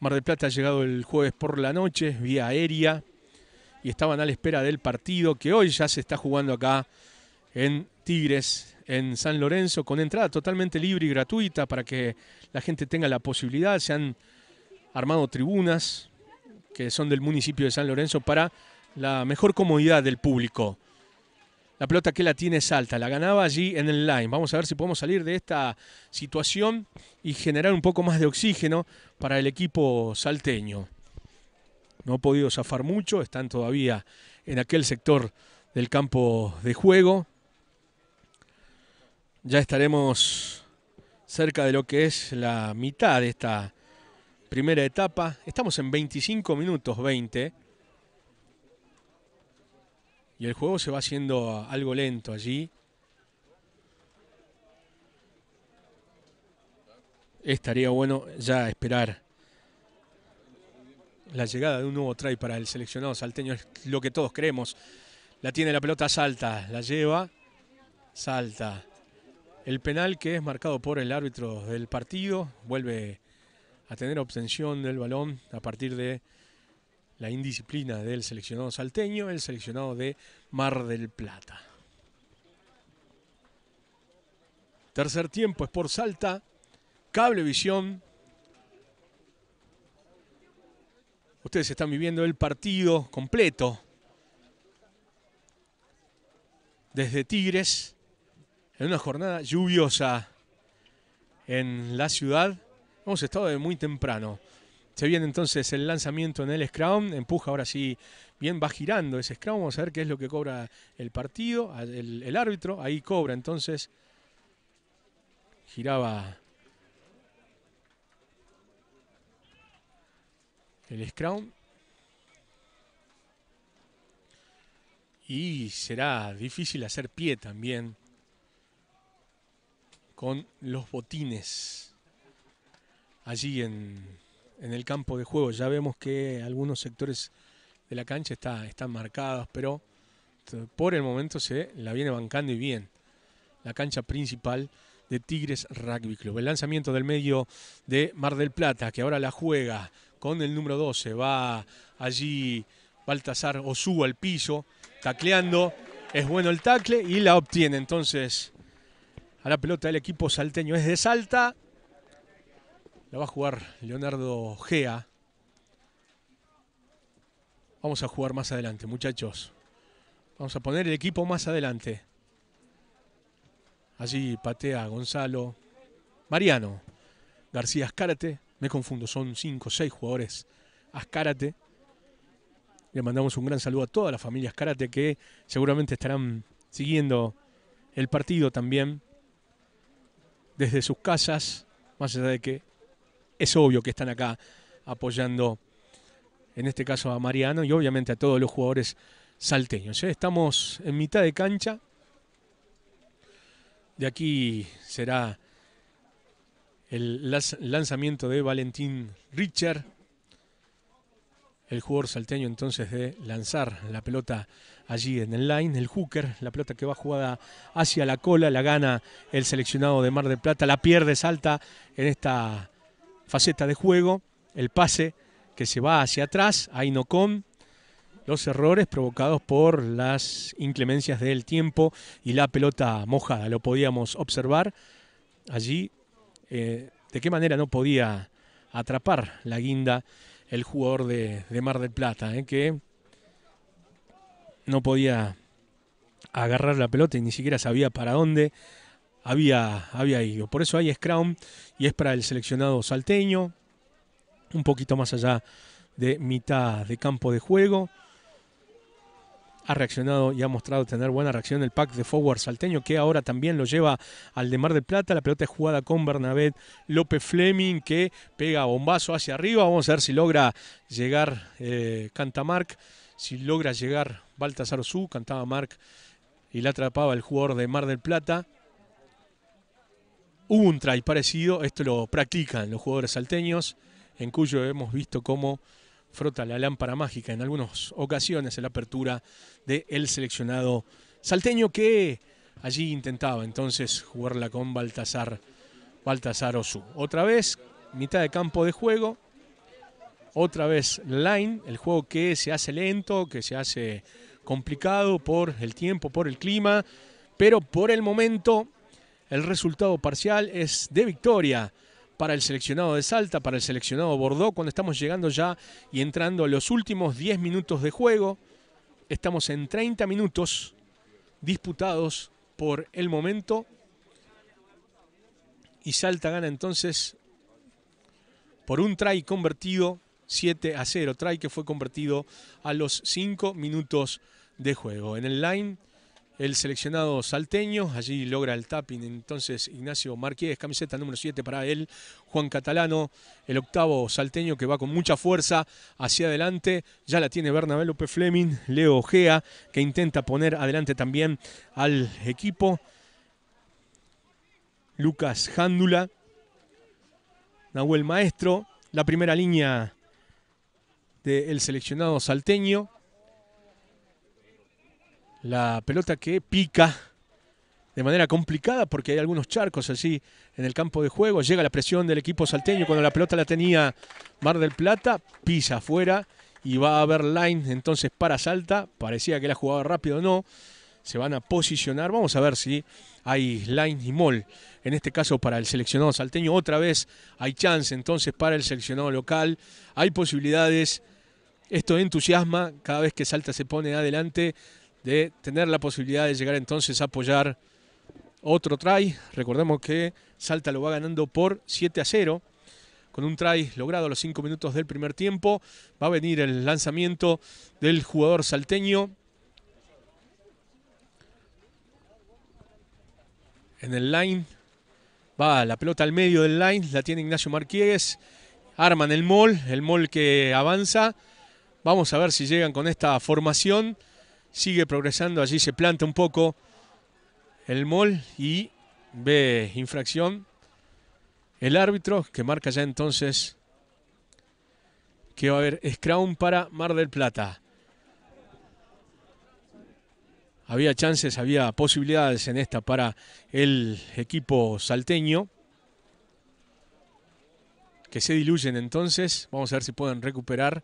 Mar del Plata ha llegado el jueves por la noche, vía aérea, y estaban a la espera del partido que hoy ya se está jugando acá en Tigres, en San Lorenzo, con entrada totalmente libre y gratuita para que la gente tenga la posibilidad. Se han armado tribunas que son del municipio de San Lorenzo para la mejor comodidad del público. La pelota que la tiene Salta, la ganaba allí en el line. Vamos a ver si podemos salir de esta situación y generar un poco más de oxígeno para el equipo salteño. No ha podido zafar mucho, están todavía en aquel sector del campo de juego. Ya estaremos cerca de lo que es la mitad de esta primera etapa. Estamos en 25 minutos 20. Y el juego se va haciendo algo lento allí. Estaría bueno ya esperar la llegada de un nuevo try para el seleccionado salteño. Es lo que todos creemos. La tiene la pelota, salta, la lleva, salta. El penal que es marcado por el árbitro del partido vuelve a tener obtención del balón a partir de la indisciplina del seleccionado salteño, el seleccionado de Mar del Plata. Tercer tiempo es por Salta, Cablevisión. Ustedes están viviendo el partido completo desde Tigres en una jornada lluviosa en la ciudad. Hemos estado de muy temprano. Se viene entonces el lanzamiento en el Scrum. Empuja ahora sí, bien va girando ese Scrum. Vamos a ver qué es lo que cobra el partido, el, árbitro. Ahí cobra entonces. Giraba el Scrum. Y será difícil hacer pie también con los botines allí en en el campo de juego. Ya vemos que algunos sectores de la cancha está, están marcados, pero por el momento se la viene bancando y bien. La cancha principal de Tigres Rugby Club. El lanzamiento del medio de Mar del Plata, que ahora la juega con el número 12. Va allí Baltasar Ozu al piso, tacleando. Es bueno el tacle y la obtiene. Entonces, a la pelota del equipo salteño es de Salta va a jugar Leonardo Gea. Vamos a jugar más adelante, muchachos. Vamos a poner el equipo más adelante. Allí patea Gonzalo. Mariano. García Azcárate. Me confundo, son 5 o 6 jugadores Azcárate. Le mandamos un gran saludo a toda la familia Azcárate que seguramente estarán siguiendo el partido también desde sus casas, más allá de que es obvio que están acá apoyando, en este caso a Mariano y obviamente a todos los jugadores salteños. ¿eh? Estamos en mitad de cancha. De aquí será el lanzamiento de Valentín Richard. El jugador salteño entonces de lanzar la pelota allí en el line, el hooker, la pelota que va jugada hacia la cola, la gana el seleccionado de Mar del Plata, la pierde, salta en esta faceta de juego, el pase que se va hacia atrás, ahí no con los errores provocados por las inclemencias del tiempo y la pelota mojada. Lo podíamos observar allí eh, de qué manera no podía atrapar la guinda el jugador de, Mar del Plata, eh, que no podía agarrar la pelota y ni siquiera sabía para dónde había, ido. Por eso hay Scrum y es para el seleccionado salteño, un poquito más allá de mitad de campo de juego. Ha reaccionado y ha mostrado tener buena reacción el pack de forward salteño, que ahora también lo lleva al de Mar del Plata. La pelota es jugada con Bernabé López Fleming, que pega bombazo hacia arriba. Vamos a ver si logra llegar eh, Cantamarc, si logra llegar Baltasar Su. Cantaba Marc y la atrapaba el jugador de Mar del Plata. Hubo un try parecido, esto lo practican los jugadores salteños, en cuyo hemos visto cómo frota la lámpara mágica en algunas ocasiones en la apertura del el seleccionado salteño que allí intentaba entonces jugarla con Baltasar, Baltasar Osu. Otra vez, mitad de campo de juego, otra vez line, el juego que se hace lento, que se hace complicado por el tiempo, por el clima, pero por el momento el resultado parcial es de victoria para el seleccionado de Salta, para el seleccionado Bordeaux, cuando estamos llegando ya y entrando a los últimos 10 minutos de juego. Estamos en 30 minutos disputados por el momento. Y Salta gana entonces por un try convertido 7 a 0. Try que fue convertido a los 5 minutos de juego. En el line el seleccionado salteño. Allí logra el tapping entonces Ignacio Márquez camiseta número 7 para él. Juan Catalano, el octavo salteño que va con mucha fuerza hacia adelante. Ya la tiene Bernabé López Fleming, Leo Gea, que intenta poner adelante también al equipo. Lucas Jándula, Nahuel Maestro, la primera línea del seleccionado salteño la pelota que pica de manera complicada porque hay algunos charcos así en el campo de juego. Llega la presión del equipo salteño cuando la pelota la tenía Mar del Plata, pisa afuera y va a haber line entonces para Salta. Parecía que la jugaba rápido, no. Se van a posicionar. Vamos a ver si hay line y mall. En este caso para el seleccionado salteño. Otra vez hay chance entonces para el seleccionado local. Hay posibilidades. Esto entusiasma cada vez que Salta se pone adelante de tener la posibilidad de llegar entonces a apoyar otro try. Recordemos que Salta lo va ganando por 7 a 0. Con un try logrado a los 5 minutos del primer tiempo, va a venir el lanzamiento del jugador salteño. En el line, va la pelota al medio del line, la tiene Ignacio Marquíguez. Arman el mol, el mol que avanza. Vamos a ver si llegan con esta formación sigue progresando, allí se planta un poco el mol y ve infracción. El árbitro que marca ya entonces que va a haber Scrum para Mar del Plata. Había chances, había posibilidades en esta para el equipo salteño. Que se diluyen entonces. Vamos a ver si pueden recuperar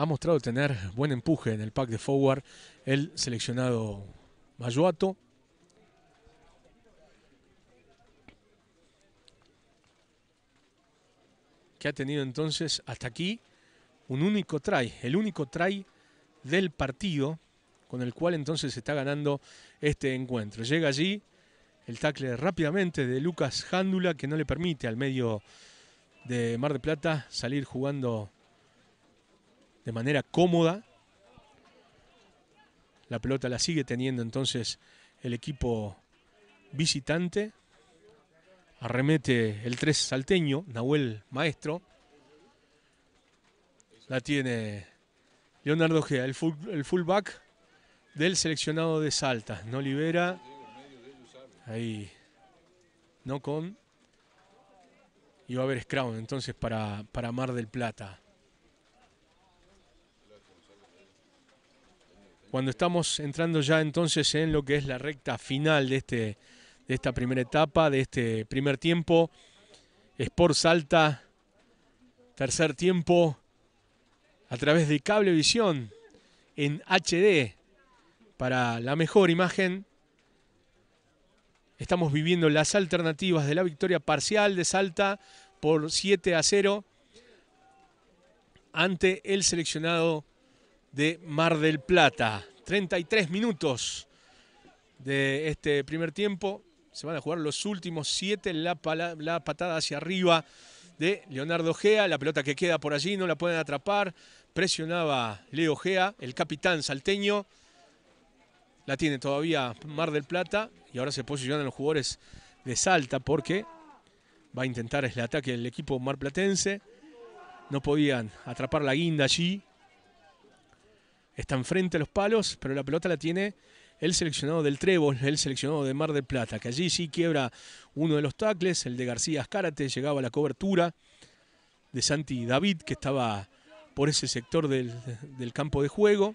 ha mostrado tener buen empuje en el pack de forward el seleccionado Mayuato. Que ha tenido entonces hasta aquí un único try, el único try del partido con el cual entonces se está ganando este encuentro. Llega allí el tackle rápidamente de Lucas Jándula que no le permite al medio de Mar de Plata salir jugando de manera cómoda. La pelota la sigue teniendo entonces el equipo visitante. Arremete el 3 salteño, Nahuel Maestro. La tiene Leonardo Gea el, fullback del seleccionado de Salta. No libera. Ahí. No con. Y va a haber scrum entonces para, para Mar del Plata. cuando estamos entrando ya entonces en lo que es la recta final de, este, de esta primera etapa, de este primer tiempo. Sport Salta, tercer tiempo a través de Cablevisión en HD para la mejor imagen. Estamos viviendo las alternativas de la victoria parcial de Salta por 7 a 0 ante el seleccionado de Mar del Plata. 33 minutos de este primer tiempo. Se van a jugar los últimos 7. La, la, patada hacia arriba de Leonardo Gea. La pelota que queda por allí no la pueden atrapar. Presionaba Leo Gea, el capitán salteño. La tiene todavía Mar del Plata. Y ahora se posicionan los jugadores de Salta porque va a intentar el ataque del equipo marplatense. No podían atrapar la guinda allí está enfrente a los palos, pero la pelota la tiene el seleccionado del Trébol, el seleccionado de Mar del Plata, que allí sí quiebra uno de los tacles, el de García Azcárate, llegaba a la cobertura de Santi David, que estaba por ese sector del, del campo de juego.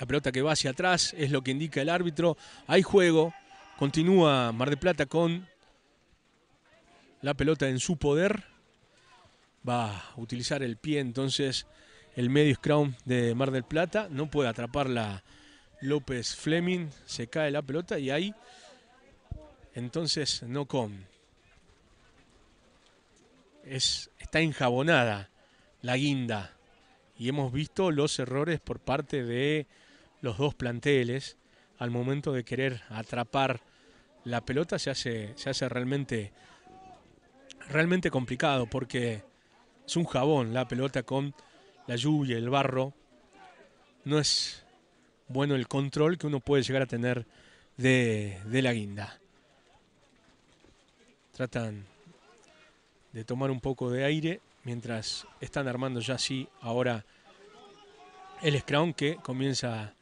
La pelota que va hacia atrás es lo que indica el árbitro. Hay juego. Continúa Mar de Plata con la pelota en su poder. Va a utilizar el pie entonces el medio scrum de Mar del Plata, no puede atraparla López Fleming, se cae la pelota y ahí entonces no con. Es, está enjabonada la guinda y hemos visto los errores por parte de los dos planteles al momento de querer atrapar la pelota se hace, se hace realmente, realmente complicado porque es un jabón la pelota con la lluvia, el barro. No es bueno el control que uno puede llegar a tener de, la guinda. Tratan de tomar un poco de aire mientras están armando ya así ahora el scrum que comienza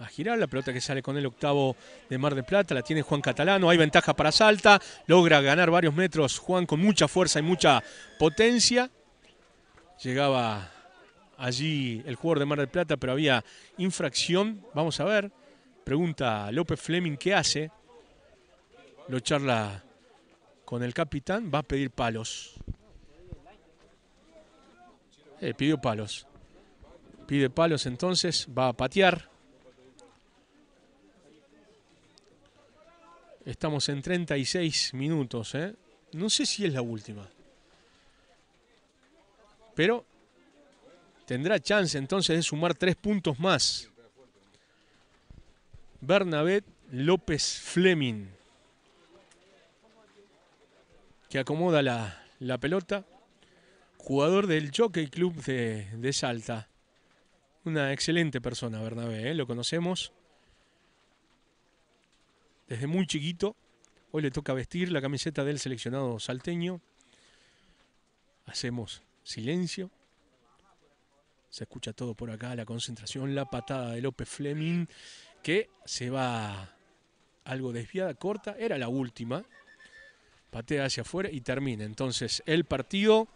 a girar. La pelota que sale con el octavo de Mar de Plata la tiene Juan Catalano. Hay ventaja para Salta. Logra ganar varios metros Juan con mucha fuerza y mucha potencia. Llegaba allí el jugador de Mar del Plata, pero había infracción. Vamos a ver. Pregunta López Fleming qué hace. Lo charla con el capitán. Va a pedir palos. Eh, pidió palos. Pide palos entonces. Va a patear. Estamos en 36 minutos. ¿eh? No sé si es la última. Pero Tendrá chance entonces de sumar tres puntos más. Bernabé López Fleming. Que acomoda la, pelota. Jugador del Jockey Club de, Salta. Una excelente persona, Bernabé, ¿eh? lo conocemos. Desde muy chiquito. Hoy le toca vestir la camiseta del seleccionado salteño. Hacemos silencio. Se escucha todo por acá, la concentración, la patada de López Fleming, que se va algo desviada, corta, era la última. Patea hacia afuera y termina entonces el partido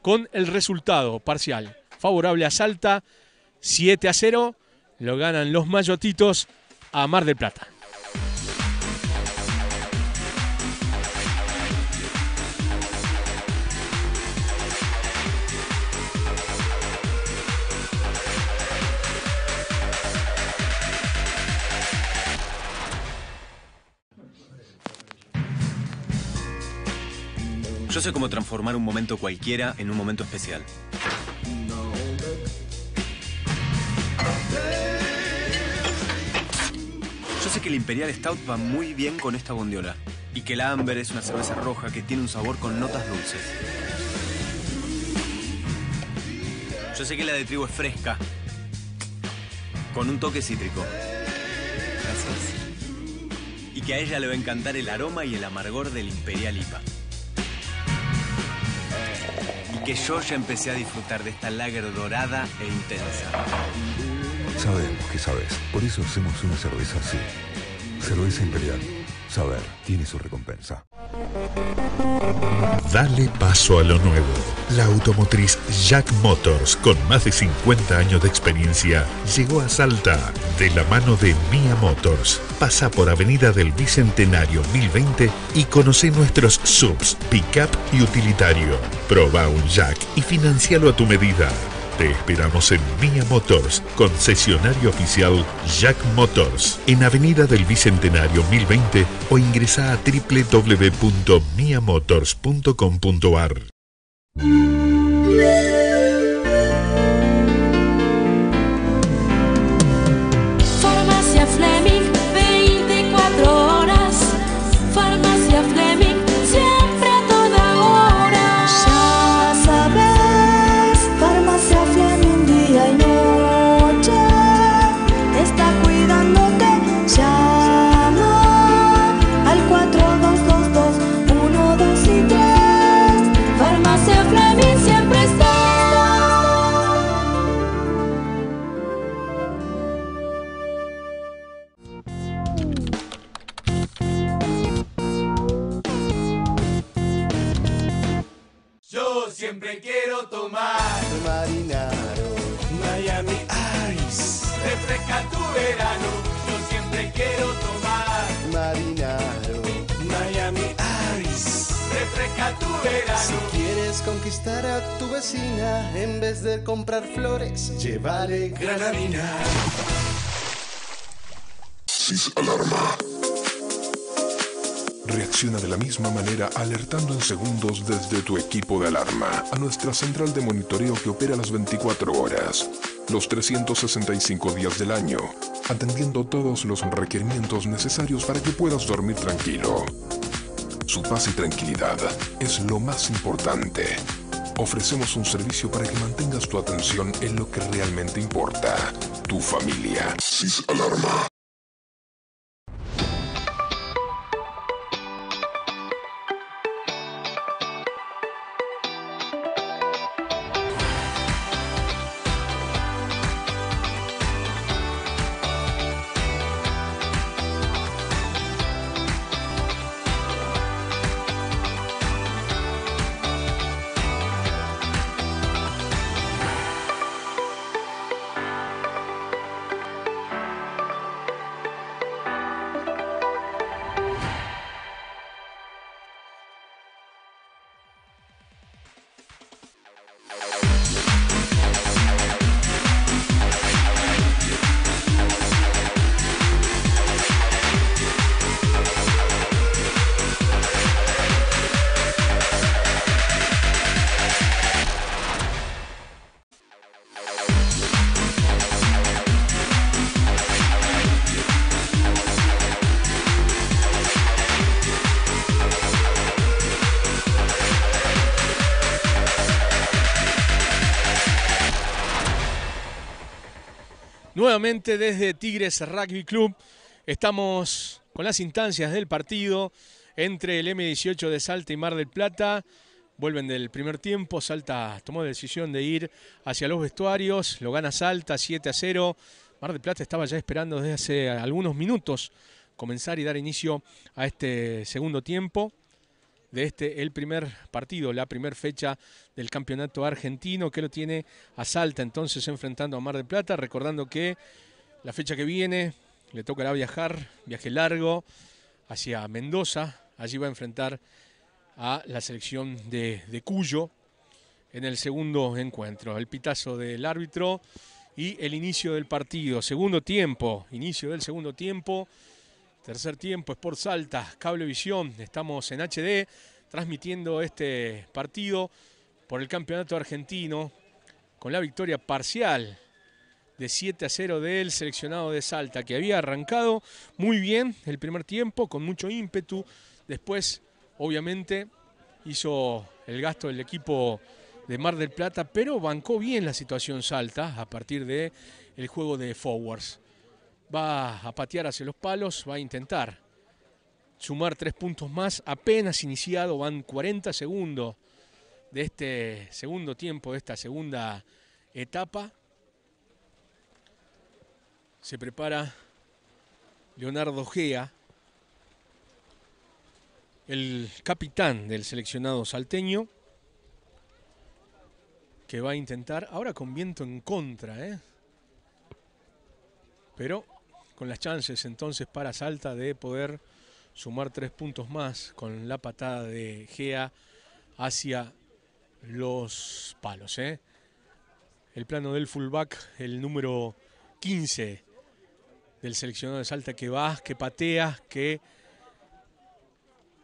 con el resultado parcial. Favorable a Salta, 7 a 0. Lo ganan los mayotitos a Mar del Plata. sé cómo transformar un momento cualquiera en un momento especial. Yo sé que el Imperial Stout va muy bien con esta bondiola y que la Amber es una cerveza roja que tiene un sabor con notas dulces. Yo sé que la de trigo es fresca, con un toque cítrico. Y que a ella le va a encantar el aroma y el amargor del Imperial IPA que yo ya empecé a disfrutar de esta lager dorada e intensa. Sabemos que sabes, por eso hacemos una cerveza así. Cerveza Imperial. Saber tiene su recompensa. Dale paso a lo nuevo. La automotriz Jack Motors, con más de 50 años de experiencia, llegó a Salta de la mano de Mia Motors. Pasa por Avenida del Bicentenario 1020 y conoce nuestros subs, pickup y utilitario. Proba un Jack y financialo a tu medida. Te esperamos en Mia Motors, concesionario oficial Jack Motors, en Avenida del Bicentenario 1020 o ingresa a www.miamotors.com.ar. conquistar a tu vecina, en vez de comprar flores, llevaré granadina. Sis alarma. Reacciona de la misma manera alertando en segundos desde tu equipo de alarma a nuestra central de monitoreo que opera las 24 horas, los 365 días del año, atendiendo todos los requerimientos necesarios para que puedas dormir tranquilo. Su paz y tranquilidad es lo más importante. Ofrecemos un servicio para que mantengas tu atención en lo que realmente importa, tu familia. SIS Alarma. desde Tigres Rugby Club. Estamos con las instancias del partido entre el M18 de Salta y Mar del Plata. Vuelven del primer tiempo, Salta tomó la decisión de ir hacia los vestuarios, lo gana Salta 7 a 0. Mar del Plata estaba ya esperando desde hace algunos minutos comenzar y dar inicio a este segundo tiempo de este, el primer partido, la primera fecha del campeonato argentino que lo tiene a Salta entonces enfrentando a Mar de Plata, recordando que la fecha que viene le tocará viajar, viaje largo hacia Mendoza, allí va a enfrentar a la selección de, de Cuyo en el segundo encuentro. El pitazo del árbitro y el inicio del partido, segundo tiempo, inicio del segundo tiempo. Tercer tiempo, Sport Salta, Cablevisión. Estamos en HD transmitiendo este partido por el Campeonato Argentino con la victoria parcial de 7 a 0 del seleccionado de Salta, que había arrancado muy bien el primer tiempo, con mucho ímpetu. Después, obviamente, hizo el gasto del equipo de Mar del Plata, pero bancó bien la situación Salta a partir del el juego de forwards va a patear hacia los palos, va a intentar sumar tres puntos más, apenas iniciado, van 40 segundos de este segundo tiempo, de esta segunda etapa. Se prepara Leonardo Gea, el capitán del seleccionado salteño, que va a intentar, ahora con viento en contra, ¿eh? pero con las chances entonces para Salta de poder sumar tres puntos más con la patada de Gea hacia los palos. ¿eh? El plano del fullback, el número 15 del seleccionado de Salta que va, que patea, que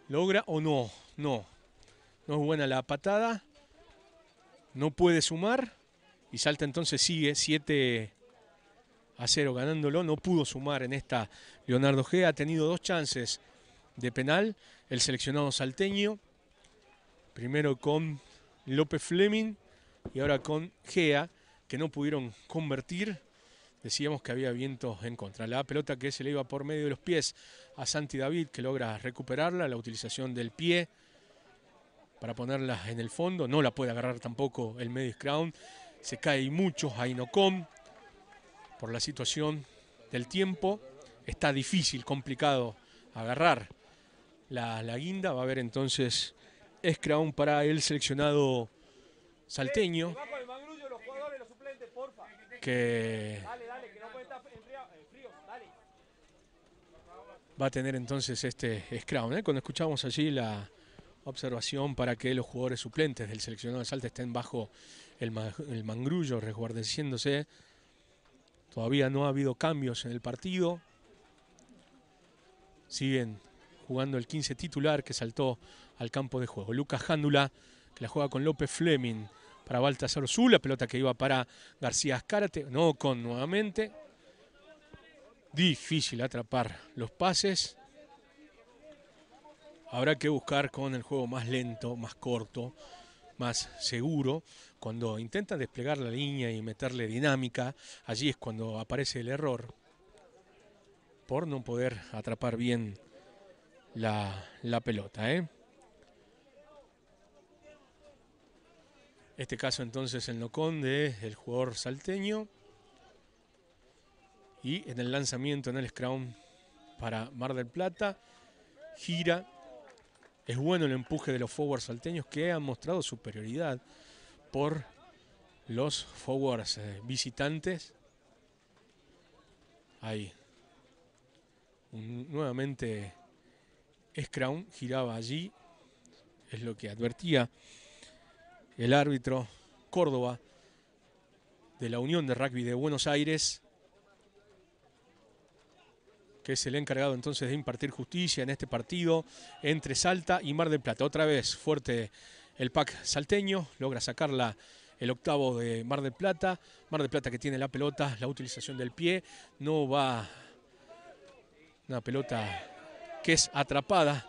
logra o no, no. No es buena la patada, no puede sumar y Salta entonces sigue siete a ganándolo. No pudo sumar en esta Leonardo Gea, Ha tenido dos chances de penal el seleccionado salteño. Primero con López Fleming y ahora con Gea, que no pudieron convertir. Decíamos que había vientos en contra. La pelota que se le iba por medio de los pies a Santi David, que logra recuperarla, la utilización del pie para ponerla en el fondo. No la puede agarrar tampoco el Medis Crown. Se cae muchos a Inocom, por la situación del tiempo. Está difícil, complicado agarrar la, la guinda. Va a haber entonces Scrawn para el seleccionado salteño. Que va a tener entonces este Scrawn. ¿eh? Cuando escuchamos allí la observación para que los jugadores suplentes del seleccionado de Salta estén bajo el, el mangrullo, resguardeciéndose Todavía no ha habido cambios en el partido. Siguen jugando el 15 titular que saltó al campo de juego. Lucas Jándula, que la juega con López Fleming para Baltasar La pelota que iba para García Azcárate, no con nuevamente. Difícil atrapar los pases. Habrá que buscar con el juego más lento, más corto, más seguro. Cuando intenta desplegar la línea y meterle dinámica, allí es cuando aparece el error por no poder atrapar bien la, pelota. ¿eh? Este caso entonces en Loconde, el jugador salteño. Y en el lanzamiento en el scrum para Mar del Plata, gira es bueno el empuje de los forwards salteños que han mostrado superioridad por los forwards eh, visitantes. Ahí. nuevamente Scrown giraba allí. Es lo que advertía el árbitro Córdoba de la Unión de Rugby de Buenos Aires que es el encargado entonces de impartir justicia en este partido entre Salta y Mar del Plata. Otra vez fuerte el pack salteño, logra sacarla el octavo de Mar del Plata. Mar del Plata que tiene la pelota, la utilización del pie, no va una pelota que es atrapada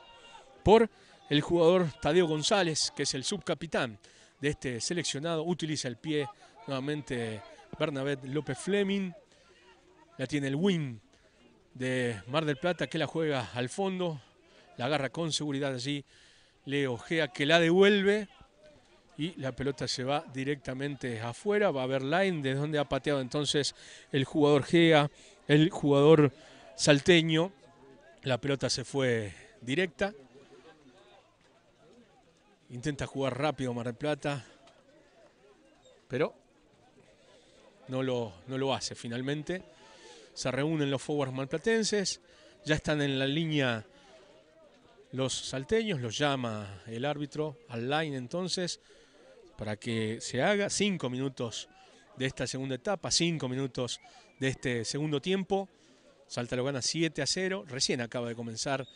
por el jugador Tadeo González, que es el subcapitán de este seleccionado. Utiliza el pie nuevamente Bernabé López Fleming. La tiene el win de Mar del Plata que la juega al fondo, la agarra con seguridad allí, Leo Gea que la devuelve y la pelota se va directamente afuera, va a ver line de donde ha pateado entonces el jugador Gea, el jugador salteño, la pelota se fue directa, intenta jugar rápido Mar del Plata, pero no no lo hace finalmente se reúnen los forwards malplatenses, ya están en la línea los salteños, los llama el árbitro al line entonces para que se haga cinco minutos de esta segunda etapa, cinco minutos de este segundo tiempo. Salta lo gana 7 a 0, recién acaba de comenzar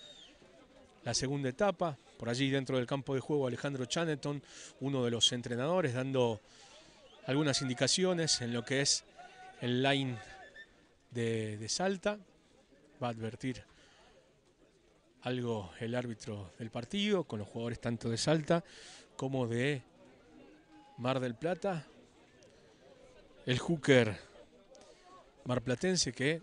la segunda etapa. Por allí dentro del campo de juego Alejandro Chaneton, uno de los entrenadores, dando algunas indicaciones en lo que es el line de, Salta. Va a advertir algo el árbitro del partido con los jugadores tanto de Salta como de Mar del Plata. El hooker marplatense que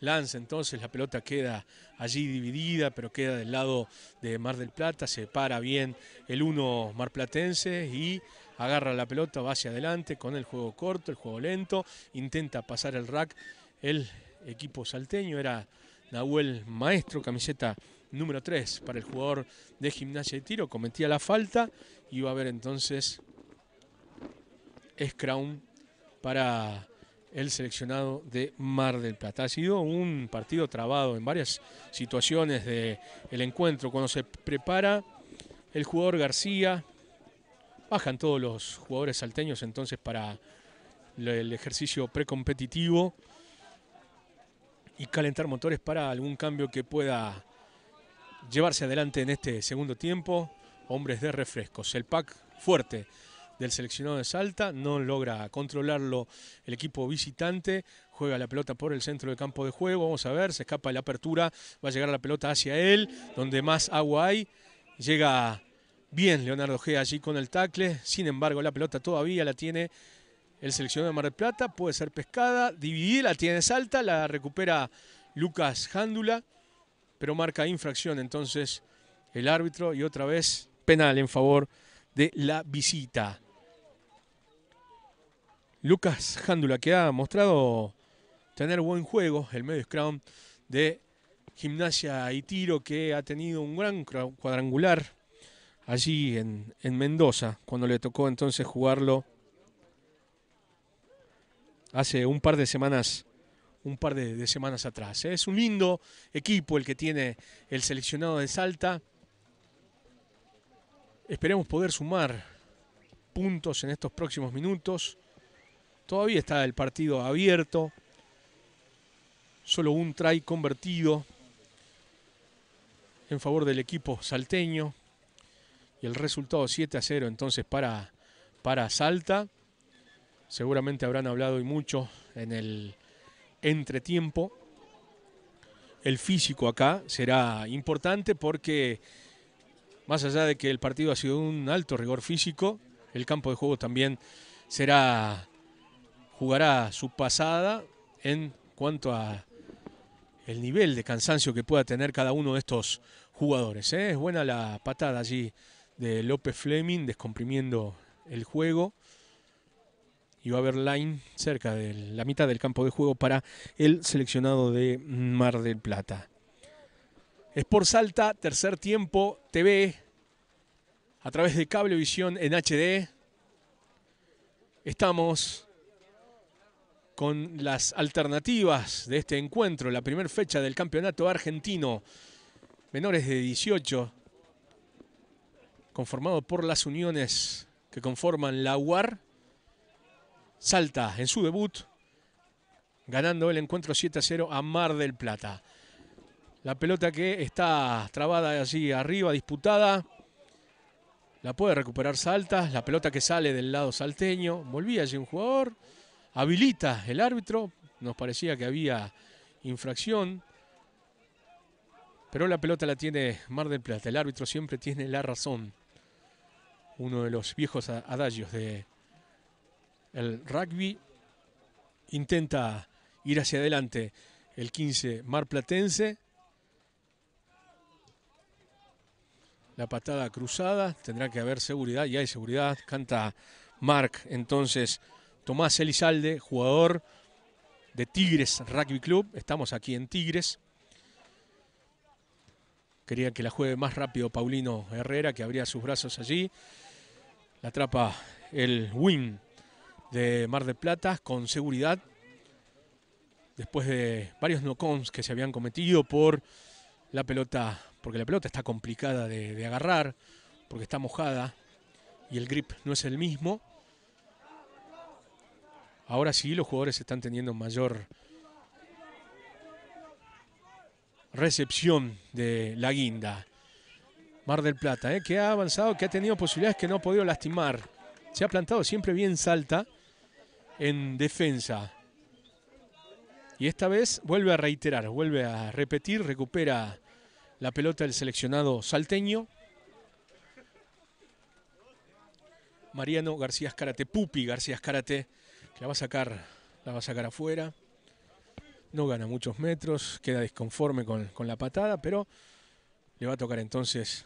lanza entonces, la pelota queda allí dividida, pero queda del lado de Mar del Plata, se para bien el uno marplatense y agarra la pelota, va hacia adelante con el juego corto, el juego lento, intenta pasar el rack el equipo salteño. Era Nahuel Maestro, camiseta número 3 para el jugador de gimnasia y tiro. Cometía la falta y va a haber entonces Scrum para el seleccionado de Mar del Plata. Ha sido un partido trabado en varias situaciones del el encuentro. Cuando se prepara el jugador García, bajan todos los jugadores salteños entonces para el ejercicio precompetitivo y calentar motores para algún cambio que pueda llevarse adelante en este segundo tiempo. Hombres de refrescos. El pack fuerte del seleccionado de Salta, no logra controlarlo el equipo visitante, juega la pelota por el centro de campo de juego, vamos a ver, se escapa de la apertura, va a llegar la pelota hacia él, donde más agua hay, llega bien Leonardo G allí con el tacle, sin embargo la pelota todavía la tiene el seleccionado de Mar del Plata, puede ser pescada, Dividida la tiene salta, la recupera Lucas Jándula, pero marca infracción entonces el árbitro y otra vez penal en favor de la visita. Lucas Jándula que ha mostrado tener buen juego, el medio scrum de Gimnasia y Tiro que ha tenido un gran cuadrangular allí en, en Mendoza, cuando le tocó entonces jugarlo hace un par de semanas un par de, semanas atrás. ¿eh? Es un lindo equipo el que tiene el seleccionado de Salta. Esperemos poder sumar puntos en estos próximos minutos. Todavía está el partido abierto. Solo un try convertido en favor del equipo salteño. Y el resultado 7 a 0 entonces para, para Salta. Seguramente habrán hablado y mucho en el entretiempo. El físico acá será importante porque más allá de que el partido ha sido un alto rigor físico, el campo de juego también será jugará su pasada en cuanto a el nivel de cansancio que pueda tener cada uno de estos jugadores. ¿eh? Es buena la patada allí de López Fleming descomprimiendo el juego y va a haber line cerca de la mitad del campo de juego para el seleccionado de Mar del Plata. Es por Salta, tercer tiempo, TV, a través de Cablevisión en HD. Estamos con las alternativas de este encuentro, la primera fecha del campeonato argentino, menores de 18, conformado por las uniones que conforman la UAR Salta en su debut, ganando el encuentro 7 a 0 a Mar del Plata. La pelota que está trabada allí arriba, disputada. La puede recuperar Salta. La pelota que sale del lado salteño. Volvía allí un jugador. Habilita el árbitro. Nos parecía que había infracción. Pero la pelota la tiene Mar del Plata. El árbitro siempre tiene la razón. Uno de los viejos adagios de el rugby intenta ir hacia adelante. El 15, Mar Platense. La patada cruzada, tendrá que haber seguridad, y hay seguridad, canta Marc. Entonces, Tomás Elizalde, jugador de Tigres Rugby Club, estamos aquí en Tigres. Quería que la juegue más rápido Paulino Herrera, que abría sus brazos allí. La atrapa el Wynn de Mar del Plata con seguridad, después de varios no-cons que se habían cometido por la pelota, porque la pelota está complicada de, agarrar, porque está mojada y el grip no es el mismo. Ahora sí, los jugadores están teniendo mayor recepción de la guinda. Mar del Plata, ¿eh? que ha avanzado, que ha tenido posibilidades que no ha podido lastimar. Se ha plantado siempre bien salta en defensa. Y esta vez vuelve a reiterar, vuelve a repetir, recupera la pelota del seleccionado salteño. Mariano García Escarate, Pupi García Escarate, que la va a sacar, la va a sacar afuera. No gana muchos metros, queda desconforme con, con la patada, pero le va a tocar entonces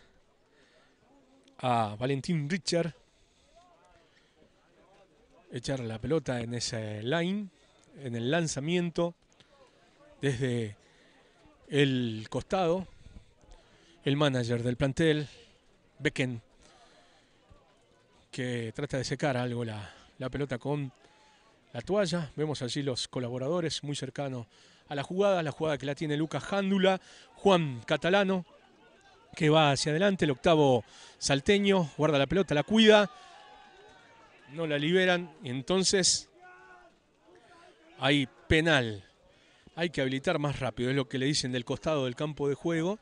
a Valentín Richard echar la pelota en ese line, en el lanzamiento, desde el costado. El manager del plantel, Becken, que trata de secar algo la, pelota con la toalla. Vemos allí los colaboradores muy cercanos a la jugada, la jugada que la tiene Lucas Jándula, Juan Catalano, que va hacia adelante, el octavo salteño, guarda la pelota, la cuida, no la liberan y entonces hay penal. Hay que habilitar más rápido, es lo que le dicen del costado del campo de juego.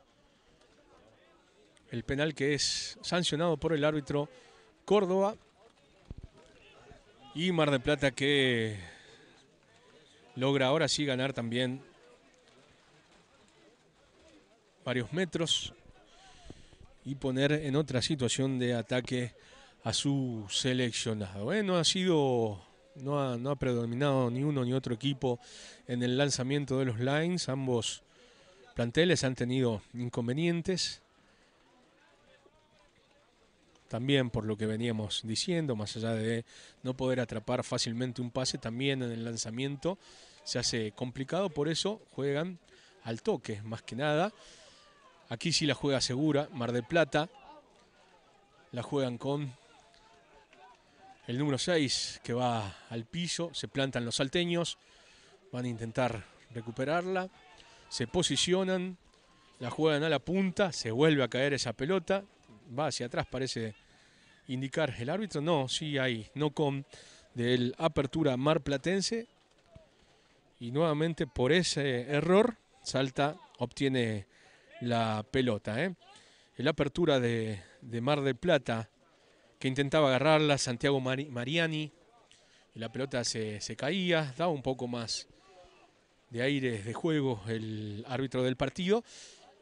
El penal que es sancionado por el árbitro Córdoba. Y Mar de Plata que logra ahora sí ganar también varios metros y poner en otra situación de ataque a su seleccionado. ¿eh? No ha sido, no ha, no ha predominado ni uno ni otro equipo en el lanzamiento de los lines. Ambos planteles han tenido inconvenientes. También por lo que veníamos diciendo, más allá de no poder atrapar fácilmente un pase, también en el lanzamiento se hace complicado, por eso juegan al toque, más que nada. Aquí sí la juega segura, Mar del Plata. La juegan con el número 6 que va al piso, se plantan los salteños, van a intentar recuperarla, se posicionan, la juegan a la punta, se vuelve a caer esa pelota, va hacia atrás, parece indicar el árbitro. No, sí hay no con del Apertura Mar Platense. Y nuevamente por ese error, Salta obtiene la pelota. ¿eh? El Apertura de, Mar de Plata que intentaba agarrarla, Santiago Mariani, y la pelota se, caía, daba un poco más de aire de juego el árbitro del partido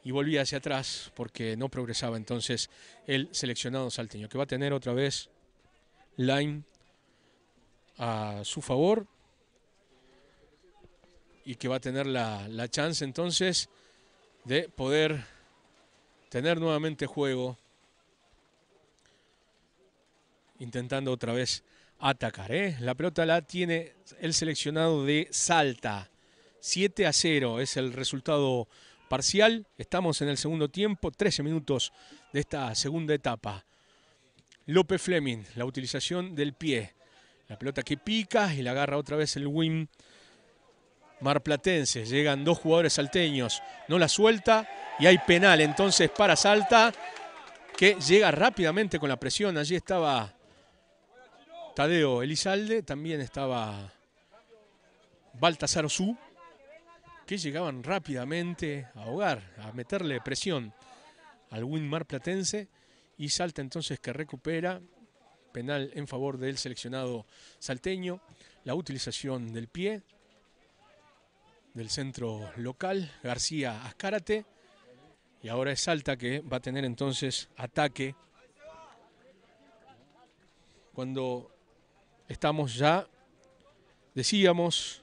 y volvía hacia atrás porque no progresaba entonces el seleccionado salteño, que va a tener otra vez Line a su favor y que va a tener la, la chance entonces de poder tener nuevamente juego intentando otra vez atacar. ¿eh? La pelota la tiene el seleccionado de Salta. 7 a 0 es el resultado parcial. Estamos en el segundo tiempo, 13 minutos de esta segunda etapa. López Fleming, la utilización del pie. La pelota que pica y la agarra otra vez el Wim Marplatense. Llegan dos jugadores salteños. No la suelta y hay penal entonces para Salta que llega rápidamente con la presión. Allí estaba Tadeo Elizalde, también estaba Baltasar Osú, que llegaban rápidamente a ahogar, a meterle presión al Winmar Platense y Salta entonces que recupera penal en favor del seleccionado salteño, la utilización del pie del centro local, García Azcárate, y ahora es Salta que va a tener entonces ataque cuando Estamos ya, decíamos,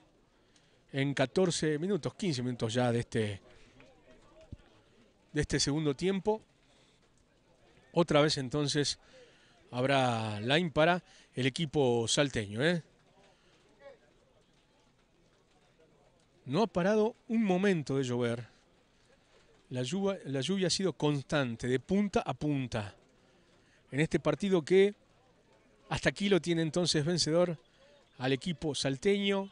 en 14 minutos, 15 minutos ya de este, de este segundo tiempo. Otra vez entonces habrá line para el equipo salteño. ¿eh? No ha parado un momento de llover. La la lluvia ha sido constante, de punta a punta. En este partido que hasta aquí lo tiene entonces vencedor al equipo salteño.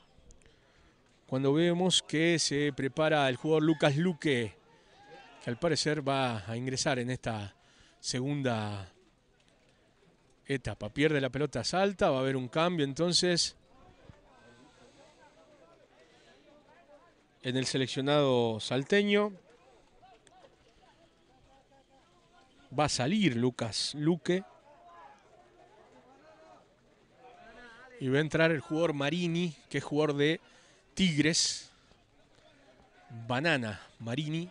Cuando vemos que se prepara el jugador Lucas Luque, que al parecer va a ingresar en esta segunda etapa. Pierde la pelota, salta, va a haber un cambio entonces. En el seleccionado salteño. Va a salir Lucas Luque. Y va a entrar el jugador Marini, que es jugador de Tigres. Banana Marini.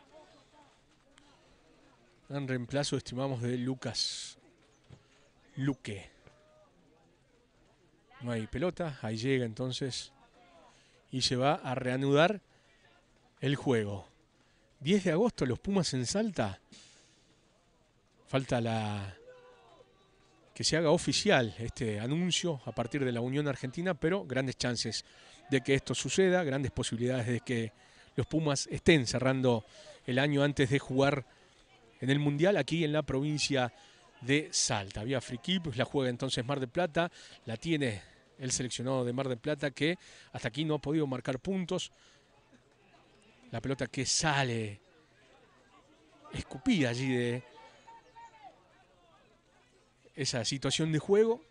En reemplazo, estimamos, de Lucas Luque. No hay pelota. Ahí llega entonces. Y se va a reanudar el juego. 10 de agosto, los Pumas en Salta. Falta la se haga oficial este anuncio a partir de la Unión Argentina, pero grandes chances de que esto suceda, grandes posibilidades de que los Pumas estén cerrando el año antes de jugar en el Mundial aquí en la provincia de Salta. Vía Friquip, la juega entonces Mar de Plata, la tiene el seleccionado de Mar de Plata que hasta aquí no ha podido marcar puntos. La pelota que sale escupida allí de esa situación de juego.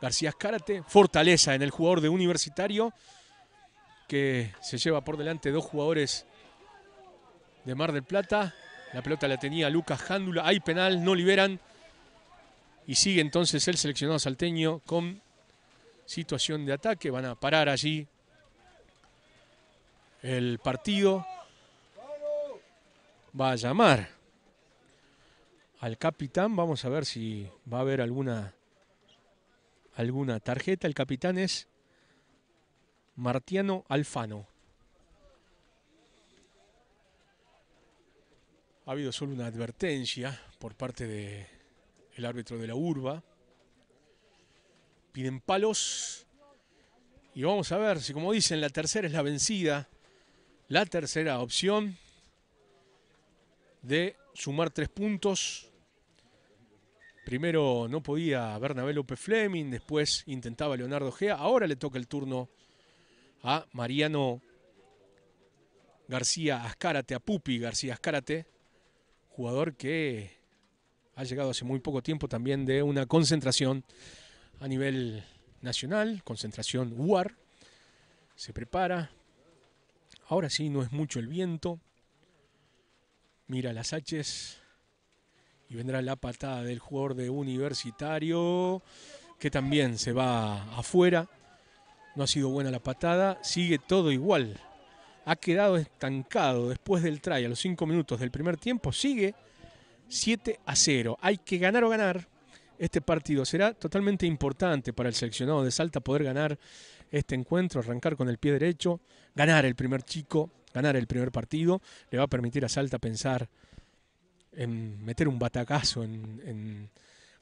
García Escárate, fortaleza en el jugador de Universitario, que se lleva por delante dos jugadores de Mar del Plata. La pelota la tenía Lucas Jándula, hay penal, no liberan. Y sigue entonces el seleccionado salteño con situación de ataque. Van a parar allí el partido. Va a llamar al capitán. Vamos a ver si va a haber alguna, alguna tarjeta. El capitán es Martiano Alfano. Ha habido solo una advertencia por parte del el árbitro de la urba. Piden palos. Y vamos a ver si, como dicen, la tercera es la vencida. La tercera opción de sumar tres puntos Primero no podía Bernabé López Fleming, después intentaba Leonardo Gea. Ahora le toca el turno a Mariano García Azcárate, a Pupi García Azcárate, jugador que ha llegado hace muy poco tiempo también de una concentración a nivel nacional, concentración UAR. Se prepara. Ahora sí, no es mucho el viento. Mira las haches. Y vendrá la patada del jugador de Universitario, que también se va afuera. No ha sido buena la patada, sigue todo igual. Ha quedado estancado después del try a los cinco minutos del primer tiempo, sigue 7 a 0. Hay que ganar o ganar este partido. Será totalmente importante para el seleccionado de Salta poder ganar este encuentro, arrancar con el pie derecho, ganar el primer chico, ganar el primer partido. Le va a permitir a Salta pensar en meter un batacazo en,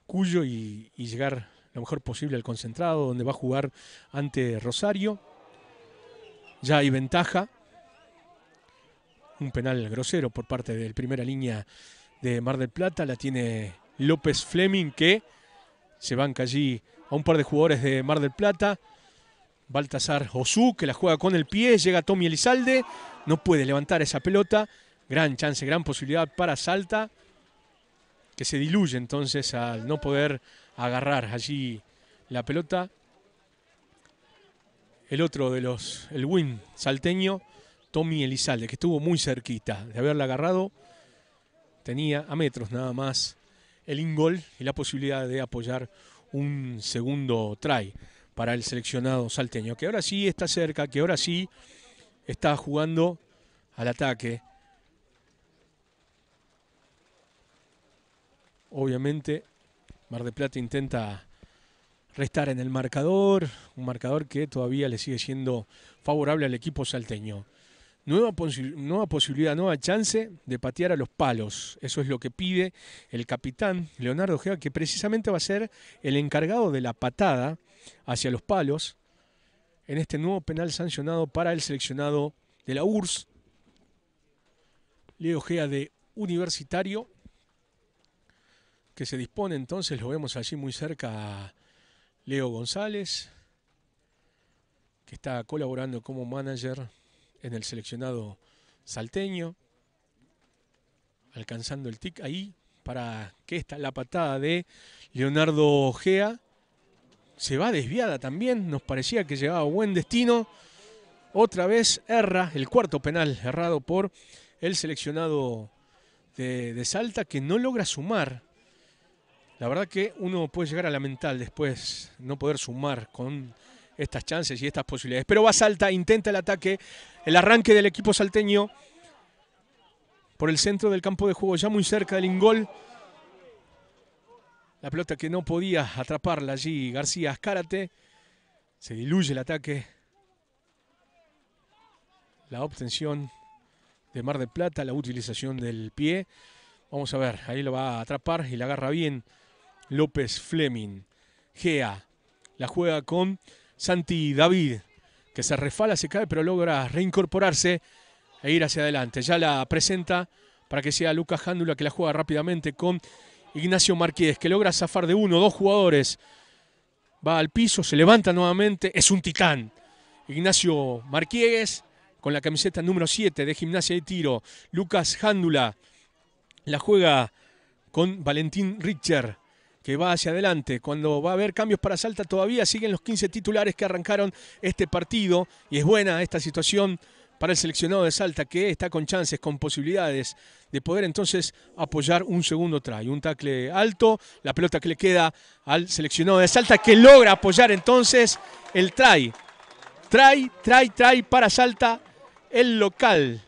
Cuyo y, llegar lo mejor posible al concentrado, donde va a jugar ante Rosario. Ya hay ventaja. Un penal grosero por parte del primera línea de Mar del Plata. La tiene López Fleming que se banca allí a un par de jugadores de Mar del Plata. Baltasar Ozú que la juega con el pie, llega Tommy Elizalde, no puede levantar esa pelota, Gran chance, gran posibilidad para Salta, que se diluye entonces al no poder agarrar allí la pelota. El otro de los, el win salteño, Tommy Elizalde, que estuvo muy cerquita de haberla agarrado. Tenía a metros nada más el ingol y la posibilidad de apoyar un segundo try para el seleccionado salteño, que ahora sí está cerca, que ahora sí está jugando al ataque, Obviamente, Mar de Plata intenta restar en el marcador, un marcador que todavía le sigue siendo favorable al equipo salteño. Nueva, posibilidad, nueva chance de patear a los palos. Eso es lo que pide el capitán Leonardo Gea, que precisamente va a ser el encargado de la patada hacia los palos en este nuevo penal sancionado para el seleccionado de la URSS. Leo Gea de Universitario que se dispone entonces, lo vemos allí muy cerca Leo González, que está colaborando como manager en el seleccionado salteño, alcanzando el tic ahí para que esta la patada de Leonardo Gea se va desviada también, nos parecía que llegaba buen destino. Otra vez erra el cuarto penal, errado por el seleccionado de, de Salta, que no logra sumar la verdad que uno puede llegar a la mental después no poder sumar con estas chances y estas posibilidades. Pero va Salta, intenta el ataque, el arranque del equipo salteño por el centro del campo de juego, ya muy cerca del ingol. La pelota que no podía atraparla allí García Azcárate. Se diluye el ataque. La obtención de Mar de Plata, la utilización del pie. Vamos a ver, ahí lo va a atrapar y la agarra bien López Fleming. Gea la juega con Santi David, que se refala, se cae, pero logra reincorporarse e ir hacia adelante. Ya la presenta para que sea Lucas Jándula que la juega rápidamente con Ignacio Marqués, que logra zafar de uno, dos jugadores. Va al piso, se levanta nuevamente, es un titán. Ignacio Marqués con la camiseta número 7 de gimnasia de tiro. Lucas Jándula la juega con Valentín Richter que va hacia adelante. Cuando va a haber cambios para Salta todavía siguen los 15 titulares que arrancaron este partido y es buena esta situación para el seleccionado de Salta que está con chances, con posibilidades de poder entonces apoyar un segundo try. Un tackle alto, la pelota que le queda al seleccionado de Salta que logra apoyar entonces el try. Try, try, try para Salta el local.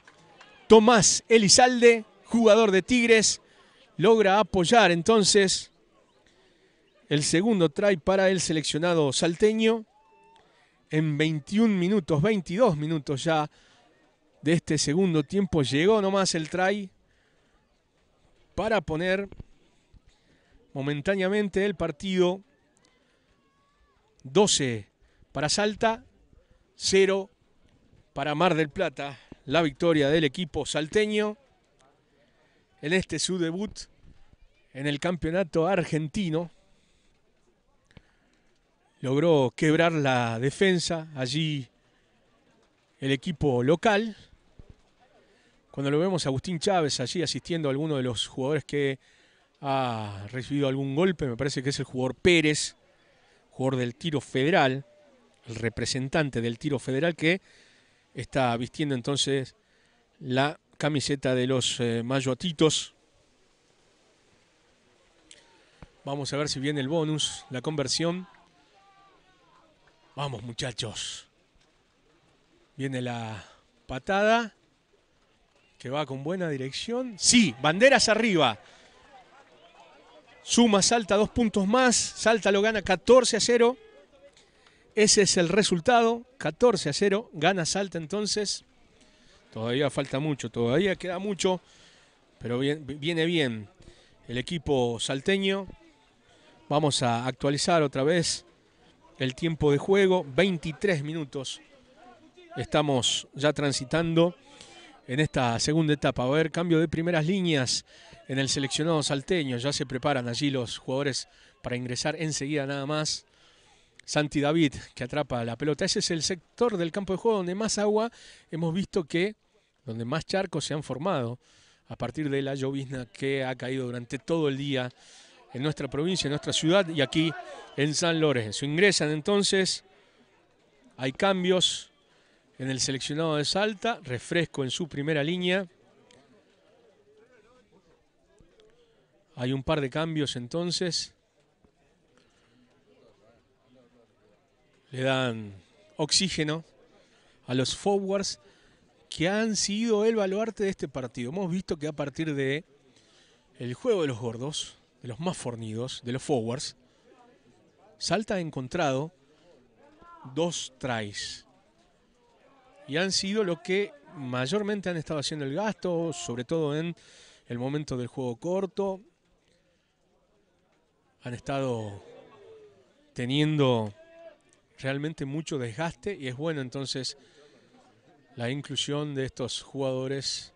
Tomás Elizalde, jugador de Tigres, logra apoyar entonces el segundo try para el seleccionado salteño en 21 minutos, 22 minutos ya de este segundo tiempo. Llegó nomás el try para poner momentáneamente el partido 12 para Salta, 0 para Mar del Plata. La victoria del equipo salteño en este su debut en el campeonato argentino logró quebrar la defensa allí el equipo local. Cuando lo vemos a Agustín Chávez allí asistiendo a alguno de los jugadores que ha recibido algún golpe, me parece que es el jugador Pérez, jugador del tiro federal, el representante del tiro federal que está vistiendo entonces la camiseta de los eh, mayotitos. Vamos a ver si viene el bonus, la conversión. Vamos muchachos. Viene la patada que va con buena dirección. Sí, banderas arriba. Suma, salta dos puntos más. Salta lo gana 14 a 0. Ese es el resultado. 14 a 0. Gana Salta entonces. Todavía falta mucho, todavía queda mucho. Pero bien, viene bien el equipo salteño. Vamos a actualizar otra vez el tiempo de juego, 23 minutos. Estamos ya transitando en esta segunda etapa. Va a haber cambio de primeras líneas en el seleccionado salteño. Ya se preparan allí los jugadores para ingresar enseguida nada más. Santi David que atrapa la pelota. Ese es el sector del campo de juego donde más agua hemos visto que, donde más charcos se han formado a partir de la llovizna que ha caído durante todo el día en nuestra provincia, en nuestra ciudad y aquí en San Lorenzo. Ingresan entonces, hay cambios en el seleccionado de Salta, refresco en su primera línea. Hay un par de cambios entonces. Le dan oxígeno a los forwards que han sido el baluarte de este partido. Hemos visto que a partir de el juego de los gordos, de los más fornidos, de los forwards, Salta ha encontrado dos tries. Y han sido lo que mayormente han estado haciendo el gasto, sobre todo en el momento del juego corto. Han estado teniendo realmente mucho desgaste y es bueno entonces la inclusión de estos jugadores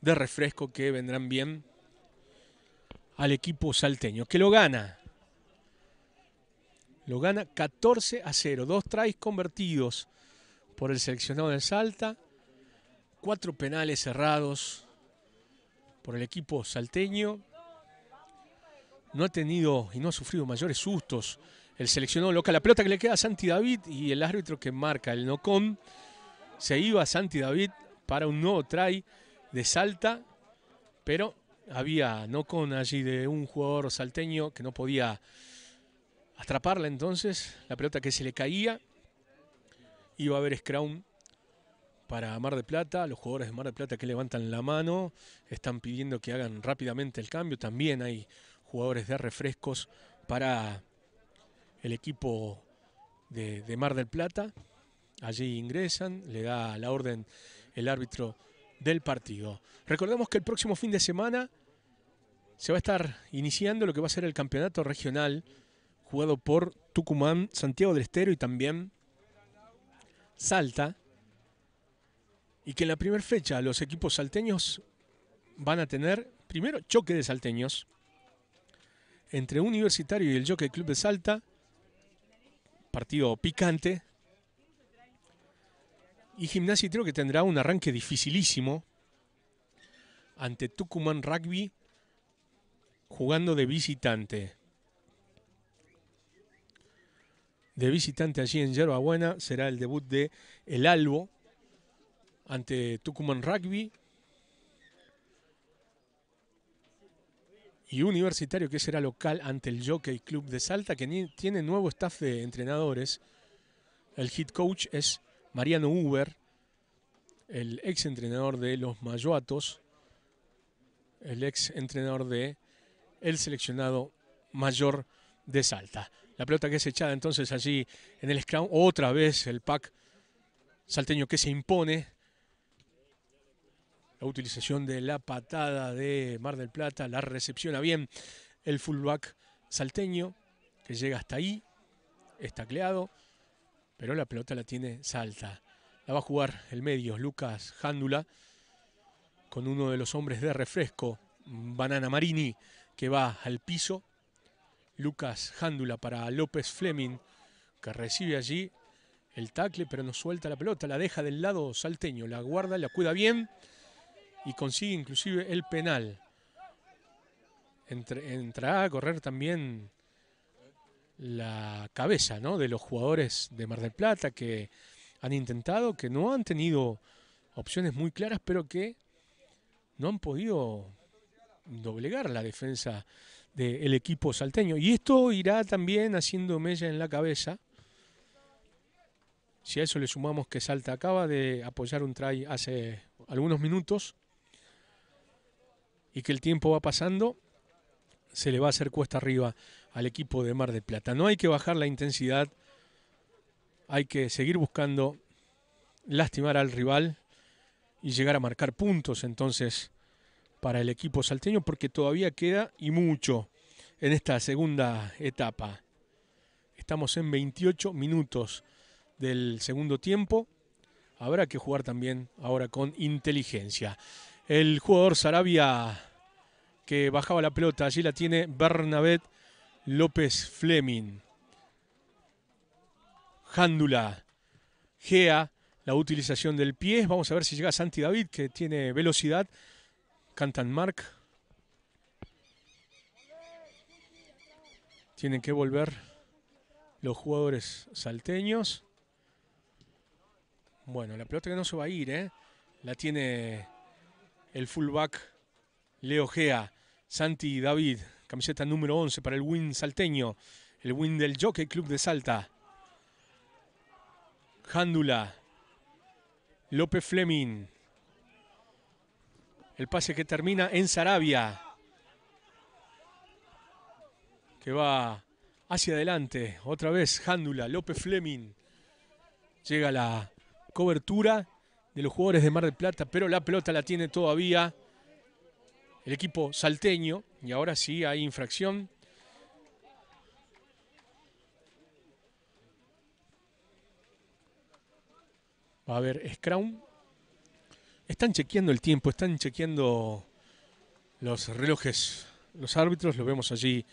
de refresco que vendrán bien al equipo salteño, que lo gana. Lo gana 14 a 0, dos tries convertidos por el seleccionado de Salta, cuatro penales cerrados por el equipo salteño. No ha tenido y no ha sufrido mayores sustos el seleccionado local. La pelota que le queda a Santi David y el árbitro que marca el no-con. Se iba Santi David para un nuevo try de Salta, pero había no con allí de un jugador salteño que no podía atraparla entonces, la pelota que se le caía, iba a haber scrum para Mar de Plata, los jugadores de Mar de Plata que levantan la mano, están pidiendo que hagan rápidamente el cambio, también hay jugadores de refrescos para el equipo de, de Mar del Plata, allí ingresan, le da la orden el árbitro del partido. Recordemos que el próximo fin de semana se va a estar iniciando lo que va a ser el campeonato regional jugado por Tucumán, Santiago del Estero y también Salta. Y que en la primera fecha los equipos salteños van a tener primero choque de salteños entre Universitario y el Jockey Club de Salta. Partido picante y Gimnasia creo que tendrá un arranque dificilísimo ante Tucumán Rugby jugando de visitante. De visitante allí en Yerba Buena será el debut de El Albo ante Tucumán Rugby. Y Universitario que será local ante el Jockey Club de Salta que tiene nuevo staff de entrenadores. El head coach es Mariano Uber, el ex entrenador de los Mayuatos, el ex entrenador de el seleccionado mayor de Salta. La pelota que es echada entonces allí en el scrum, otra vez el pack salteño que se impone. La utilización de la patada de Mar del Plata, la recepciona bien el fullback salteño que llega hasta ahí, está pero la pelota la tiene Salta. La va a jugar el medio, Lucas Jándula, con uno de los hombres de refresco, Banana Marini, que va al piso. Lucas Jándula para López Fleming, que recibe allí el tacle, pero no suelta la pelota, la deja del lado salteño, la guarda, la cuida bien y consigue inclusive el penal. entra a correr también la cabeza ¿no? de los jugadores de Mar del Plata que han intentado, que no han tenido opciones muy claras, pero que no han podido doblegar la defensa del equipo salteño. Y esto irá también haciendo mella en la cabeza. Si a eso le sumamos que Salta acaba de apoyar un try hace algunos minutos y que el tiempo va pasando, se le va a hacer cuesta arriba al equipo de Mar de Plata. No hay que bajar la intensidad, hay que seguir buscando lastimar al rival y llegar a marcar puntos entonces para el equipo salteño porque todavía queda y mucho en esta segunda etapa. Estamos en 28 minutos del segundo tiempo. Habrá que jugar también ahora con inteligencia. El jugador Sarabia que bajaba la pelota, allí la tiene Bernabé López Fleming. Jándula. Gea, la utilización del pie. Vamos a ver si llega Santi David, que tiene velocidad. Cantan Mark. Tienen que volver los jugadores salteños. Bueno, la pelota que no se va a ir, ¿eh? La tiene el fullback Leo Gea. Santi David Camiseta número 11 para el win salteño. El win del Jockey Club de Salta. Jándula. López Fleming. El pase que termina en Sarabia. Que va hacia adelante. Otra vez Jándula, López Fleming. Llega la cobertura de los jugadores de Mar del Plata, pero la pelota la tiene todavía el equipo salteño. Y ahora sí hay infracción. Va a haber Scrum. Están chequeando el tiempo, están chequeando los relojes. Los árbitros, Lo vemos allí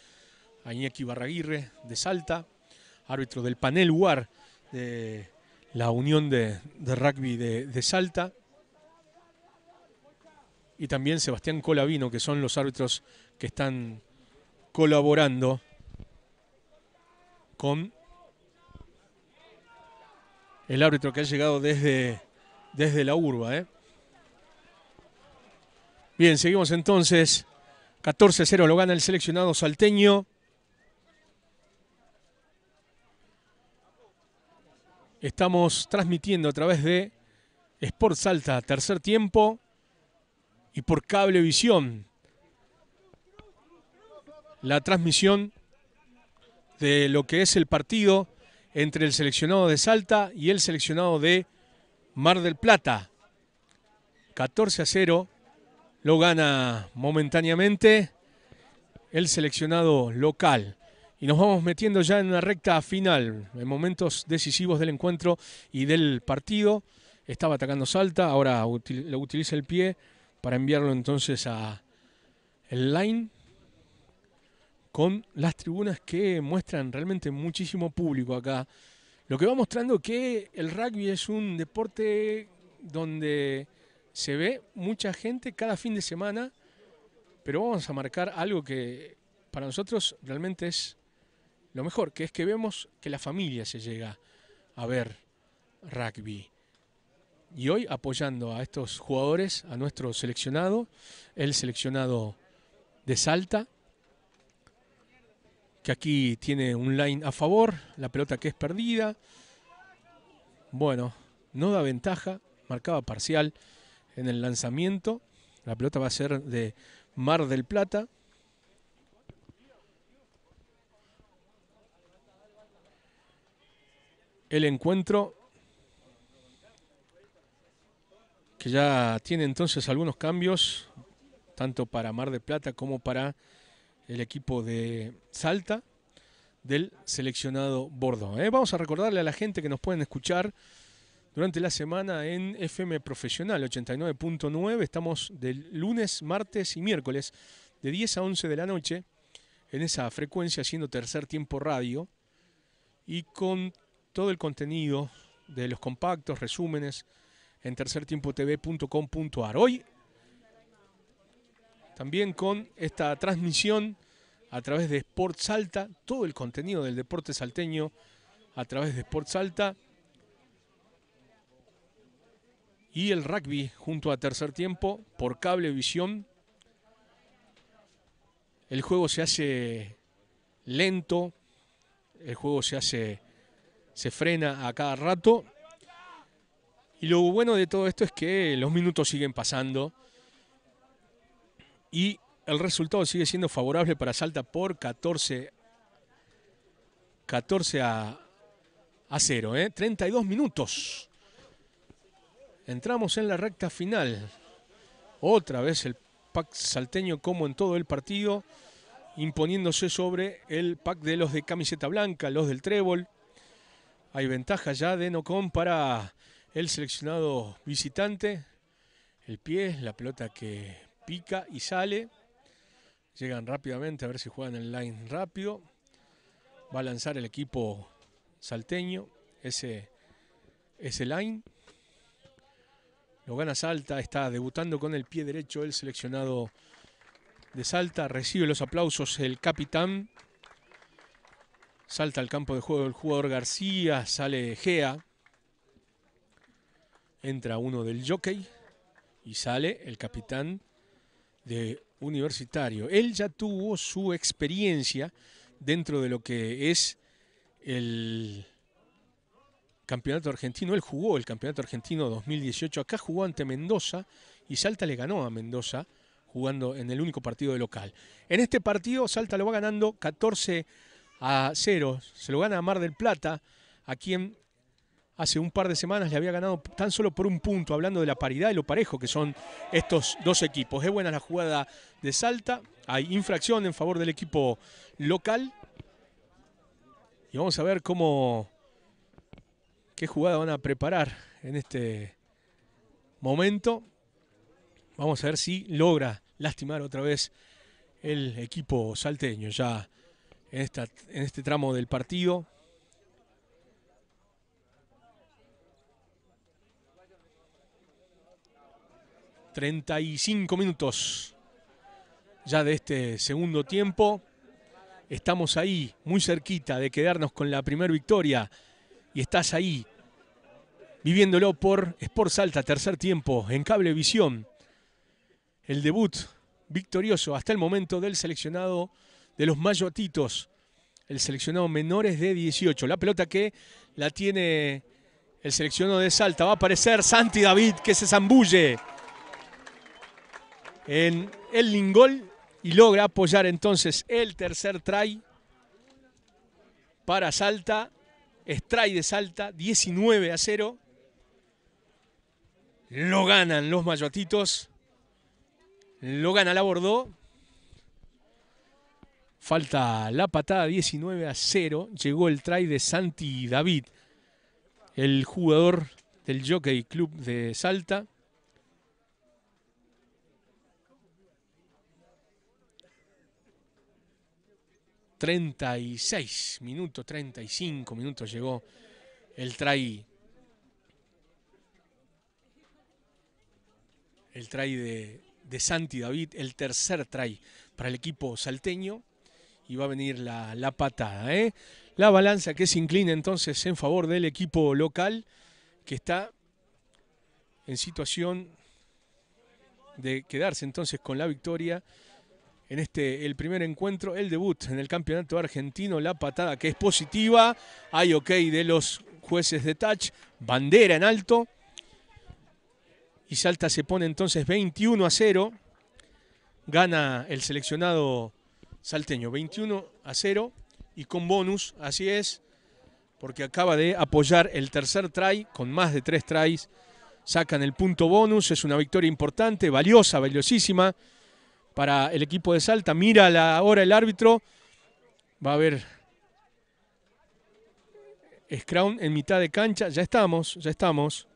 a Iñaki Barraguirre de Salta, árbitro del panel War de la Unión de, Rugby de Salta y también Sebastián Colavino, que son los árbitros que están colaborando con el árbitro que ha llegado desde, desde la urba. ¿eh? Bien, seguimos entonces. 14-0 lo gana el seleccionado salteño. Estamos transmitiendo a través de Sport Salta, tercer tiempo y por Cablevisión. La transmisión de lo que es el partido entre el seleccionado de Salta y el seleccionado de Mar del Plata. 14 a 0 lo gana momentáneamente el seleccionado local. Y nos vamos metiendo ya en una recta final, en momentos decisivos del encuentro y del partido. Estaba atacando Salta, ahora lo utiliza el pie, para enviarlo entonces a el line con las tribunas que muestran realmente muchísimo público acá. Lo que va mostrando que el rugby es un deporte donde se ve mucha gente cada fin de semana, pero vamos a marcar algo que para nosotros realmente es lo mejor, que es que vemos que la familia se llega a ver rugby y hoy apoyando a estos jugadores, a nuestro seleccionado, el seleccionado de Salta, que aquí tiene un line a favor, la pelota que es perdida. Bueno, no da ventaja, marcaba parcial en el lanzamiento. La pelota va a ser de Mar del Plata. El encuentro ya tiene entonces algunos cambios, tanto para Mar de Plata como para el equipo de Salta del seleccionado Bordo ¿eh? Vamos a recordarle a la gente que nos pueden escuchar durante la semana en FM Profesional 89.9. Estamos del lunes, martes y miércoles de 10 a 11 de la noche en esa frecuencia haciendo tercer tiempo radio y con todo el contenido de los compactos, resúmenes, en tercertiempotv.com.ar. Hoy también con esta transmisión a través de Sport Salta, todo el contenido del deporte salteño a través de Sport Salta y el rugby junto a Tercer Tiempo por Cablevisión. El juego se hace lento, el juego se hace se frena a cada rato y lo bueno de todo esto es que los minutos siguen pasando y el resultado sigue siendo favorable para Salta por 14, a, 0. 32 ¿eh? minutos. Entramos en la recta final. Otra vez el pack salteño como en todo el partido, imponiéndose sobre el pack de los de camiseta blanca, los del trébol. Hay ventaja ya de Nocón para el seleccionado visitante. El pie, la pelota que pica y sale. Llegan rápidamente a ver si juegan el line rápido. Va a lanzar el equipo salteño ese, ese line. Lo gana Salta, está debutando con el pie derecho el seleccionado de Salta. Recibe los aplausos el capitán. Salta al campo de juego el jugador García, sale Gea entra uno del jockey y sale el capitán de Universitario. Él ya tuvo su experiencia dentro de lo que es el campeonato argentino. Él jugó el campeonato argentino 2018. Acá jugó ante Mendoza y Salta le ganó a Mendoza jugando en el único partido de local. En este partido Salta lo va ganando 14 a 0. Se lo gana a Mar del Plata, a quien hace un par de semanas le había ganado tan solo por un punto, hablando de la paridad y lo parejo que son estos dos equipos. Es buena la jugada de Salta, hay infracción en favor del equipo local. Y vamos a ver cómo, qué jugada van a preparar en este momento. Vamos a ver si logra lastimar otra vez el equipo salteño ya en, en este tramo del partido. 35 minutos ya de este segundo tiempo. Estamos ahí, muy cerquita de quedarnos con la primera victoria. Y estás ahí, viviéndolo por Sport Salta, tercer tiempo, en Cablevisión. El debut victorioso hasta el momento del seleccionado de los mayotitos. El seleccionado menores de 18. La pelota que la tiene el seleccionado de Salta. Va a aparecer Santi David que se zambulle en el Lingol y logra apoyar entonces el tercer try para Salta. Try de Salta, 19 a 0. Lo ganan los mayotitos. Lo gana la Bordeaux. Falta la patada 19 a 0. Llegó el try de Santi David, el jugador del Jockey Club de Salta. 36 minutos, 35 minutos llegó el try. El try de, Santi David, el tercer try para el equipo salteño. Y va a venir la, patada. ¿eh? La balanza que se inclina entonces en favor del equipo local, que está en situación de quedarse entonces con la victoria en este el primer encuentro, el debut en el campeonato argentino, la patada que es positiva, hay ok de los jueces de touch, bandera en alto y Salta se pone entonces 21 a 0, gana el seleccionado salteño 21 a 0 y con bonus, así es, porque acaba de apoyar el tercer try con más de tres tries, sacan el punto bonus, es una victoria importante, valiosa, valiosísima para el equipo de Salta. Mira la hora el árbitro. Va a haber Scrown en mitad de cancha. Ya estamos, ya estamos.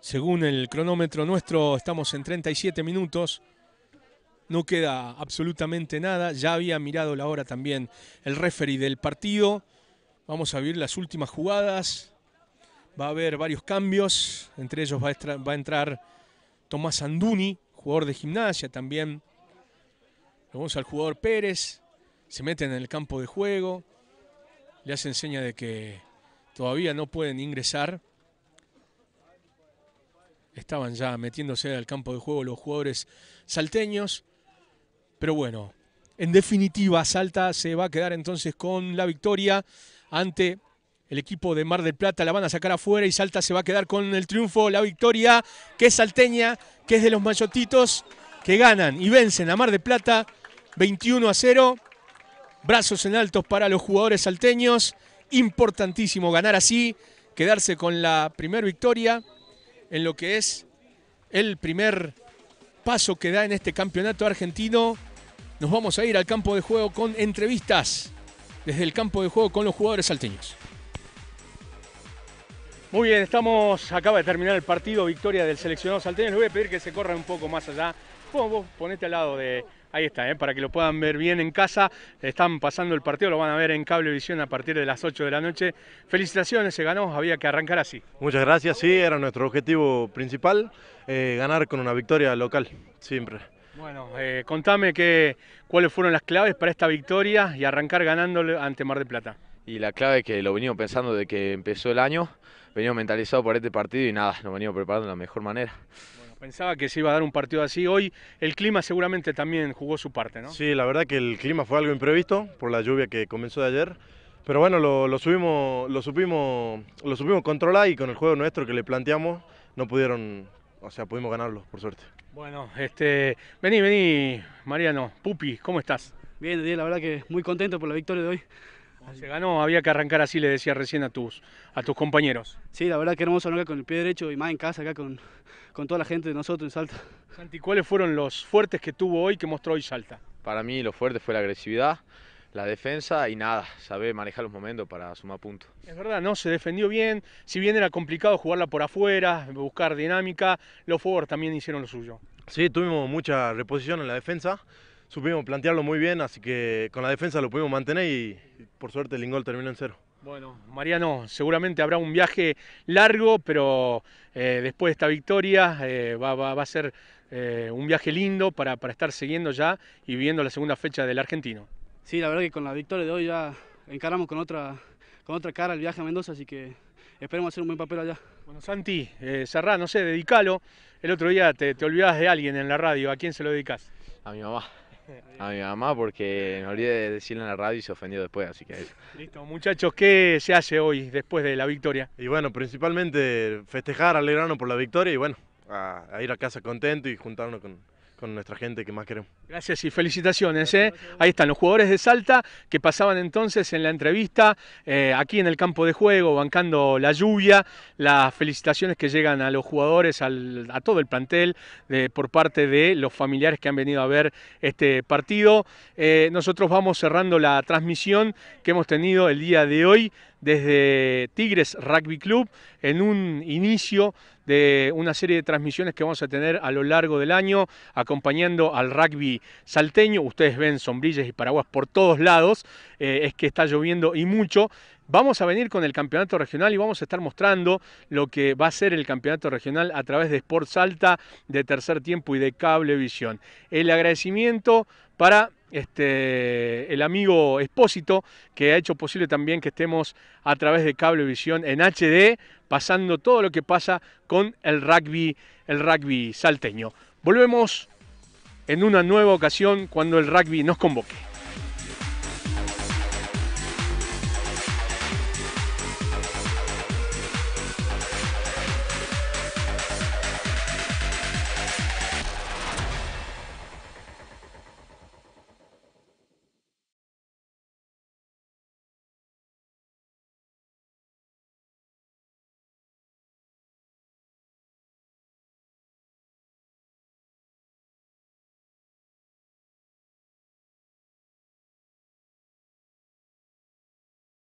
Según el cronómetro nuestro, estamos en 37 minutos. No queda absolutamente nada. Ya había mirado la hora también el referee del partido. Vamos a ver las últimas jugadas. Va a haber varios cambios. Entre ellos va a, va a entrar Tomás Anduni, jugador de gimnasia también. vamos al jugador Pérez, se meten en el campo de juego, le hacen seña de que todavía no pueden ingresar. Estaban ya metiéndose al campo de juego los jugadores salteños. Pero bueno, en definitiva, Salta se va a quedar entonces con la victoria ante el equipo de Mar del Plata la van a sacar afuera y Salta se va a quedar con el triunfo, la victoria, que es salteña, que es de los mayotitos, que ganan y vencen a Mar del Plata 21 a 0. Brazos en altos para los jugadores salteños. Importantísimo ganar así, quedarse con la primera victoria en lo que es el primer paso que da en este campeonato argentino. Nos vamos a ir al campo de juego con entrevistas desde el campo de juego con los jugadores salteños. Muy bien, estamos, acaba de terminar el partido, victoria del seleccionado salteño. Le voy a pedir que se corran un poco más allá. Vos, ponete al lado de... Ahí está, eh, para que lo puedan ver bien en casa. Están pasando el partido, lo van a ver en Cablevisión a partir de las 8 de la noche. Felicitaciones, se ganó, había que arrancar así. Muchas gracias, sí, era nuestro objetivo principal, eh, ganar con una victoria local, siempre. Bueno, eh, contame cuáles fueron las claves para esta victoria y arrancar ganándole ante Mar de Plata. Y la clave que lo venimos pensando desde que empezó el año, venimos mentalizado por este partido y nada, nos venimos preparando de la mejor manera. pensaba que se iba a dar un partido así. Hoy el clima seguramente también jugó su parte, ¿no? Sí, la verdad que el clima fue algo imprevisto por la lluvia que comenzó de ayer. Pero bueno, lo, subimos, lo, supimos, lo supimos controlar y con el juego nuestro que le planteamos no pudieron, o sea, pudimos ganarlo, por suerte. Bueno, este, vení, vení, Mariano, Pupi, ¿cómo estás? Bien, bien, la verdad que muy contento por la victoria de hoy. Se ganó, había que arrancar así, le decía recién a tus, a tus compañeros. Sí, la verdad que hermoso con el pie derecho y más en casa acá con, con toda la gente de nosotros en Salta. Santi, ¿cuáles fueron los fuertes que tuvo hoy, que mostró hoy Salta? Para mí lo fuerte fue la agresividad, la defensa y nada, saber manejar los momentos para sumar puntos. Es verdad, ¿no? Se defendió bien, si bien era complicado jugarla por afuera, buscar dinámica, los forwards también hicieron lo suyo. Sí, tuvimos mucha reposición en la defensa supimos plantearlo muy bien, así que con la defensa lo pudimos mantener y, por suerte el ingol terminó en cero. Bueno, Mariano, seguramente habrá un viaje largo, pero eh, después de esta victoria eh, va, a ser eh, un viaje lindo para, estar siguiendo ya y viendo la segunda fecha del argentino. Sí, la verdad que con la victoria de hoy ya encaramos con otra, con otra cara el viaje a Mendoza, así que esperemos hacer un buen papel allá. Bueno, Santi, cerrá, no sé, dedícalo. El otro día te, te de alguien en la radio, ¿a quién se lo dedicas? A mi mamá. a mi mamá porque me olvidé de decirle en la radio y se ofendió después, así que... Listo, muchachos, ¿qué se hace hoy después de la victoria? Y bueno, principalmente festejar, alegrarnos por la victoria y bueno, a, a ir a casa contento y juntarnos con, con nuestra gente que más queremos. Gracias y felicitaciones. ¿eh? Ahí están los jugadores de Salta que pasaban entonces en la entrevista eh, aquí en el campo de juego, bancando la lluvia. Las felicitaciones que llegan a los jugadores, a todo el plantel, de, por parte de los familiares que han venido a ver este partido. Eh, nosotros vamos cerrando la transmisión que hemos tenido el día de hoy desde Tigres Rugby Club en un inicio de una serie de transmisiones que vamos a tener a lo largo del año acompañando al rugby salteño. Ustedes ven sombrillas y paraguas por todos lados, eh, es que está lloviendo y mucho. Vamos a venir con el campeonato regional y vamos a estar mostrando lo que va a ser el campeonato regional a través de Sport Salta, de Tercer Tiempo y de Cablevisión. El agradecimiento para este, el amigo Espósito, que ha hecho posible también que estemos a través de Cablevisión en HD, pasando todo lo que pasa con el rugby, el rugby salteño. Volvemos en una nueva ocasión cuando el rugby nos convoque.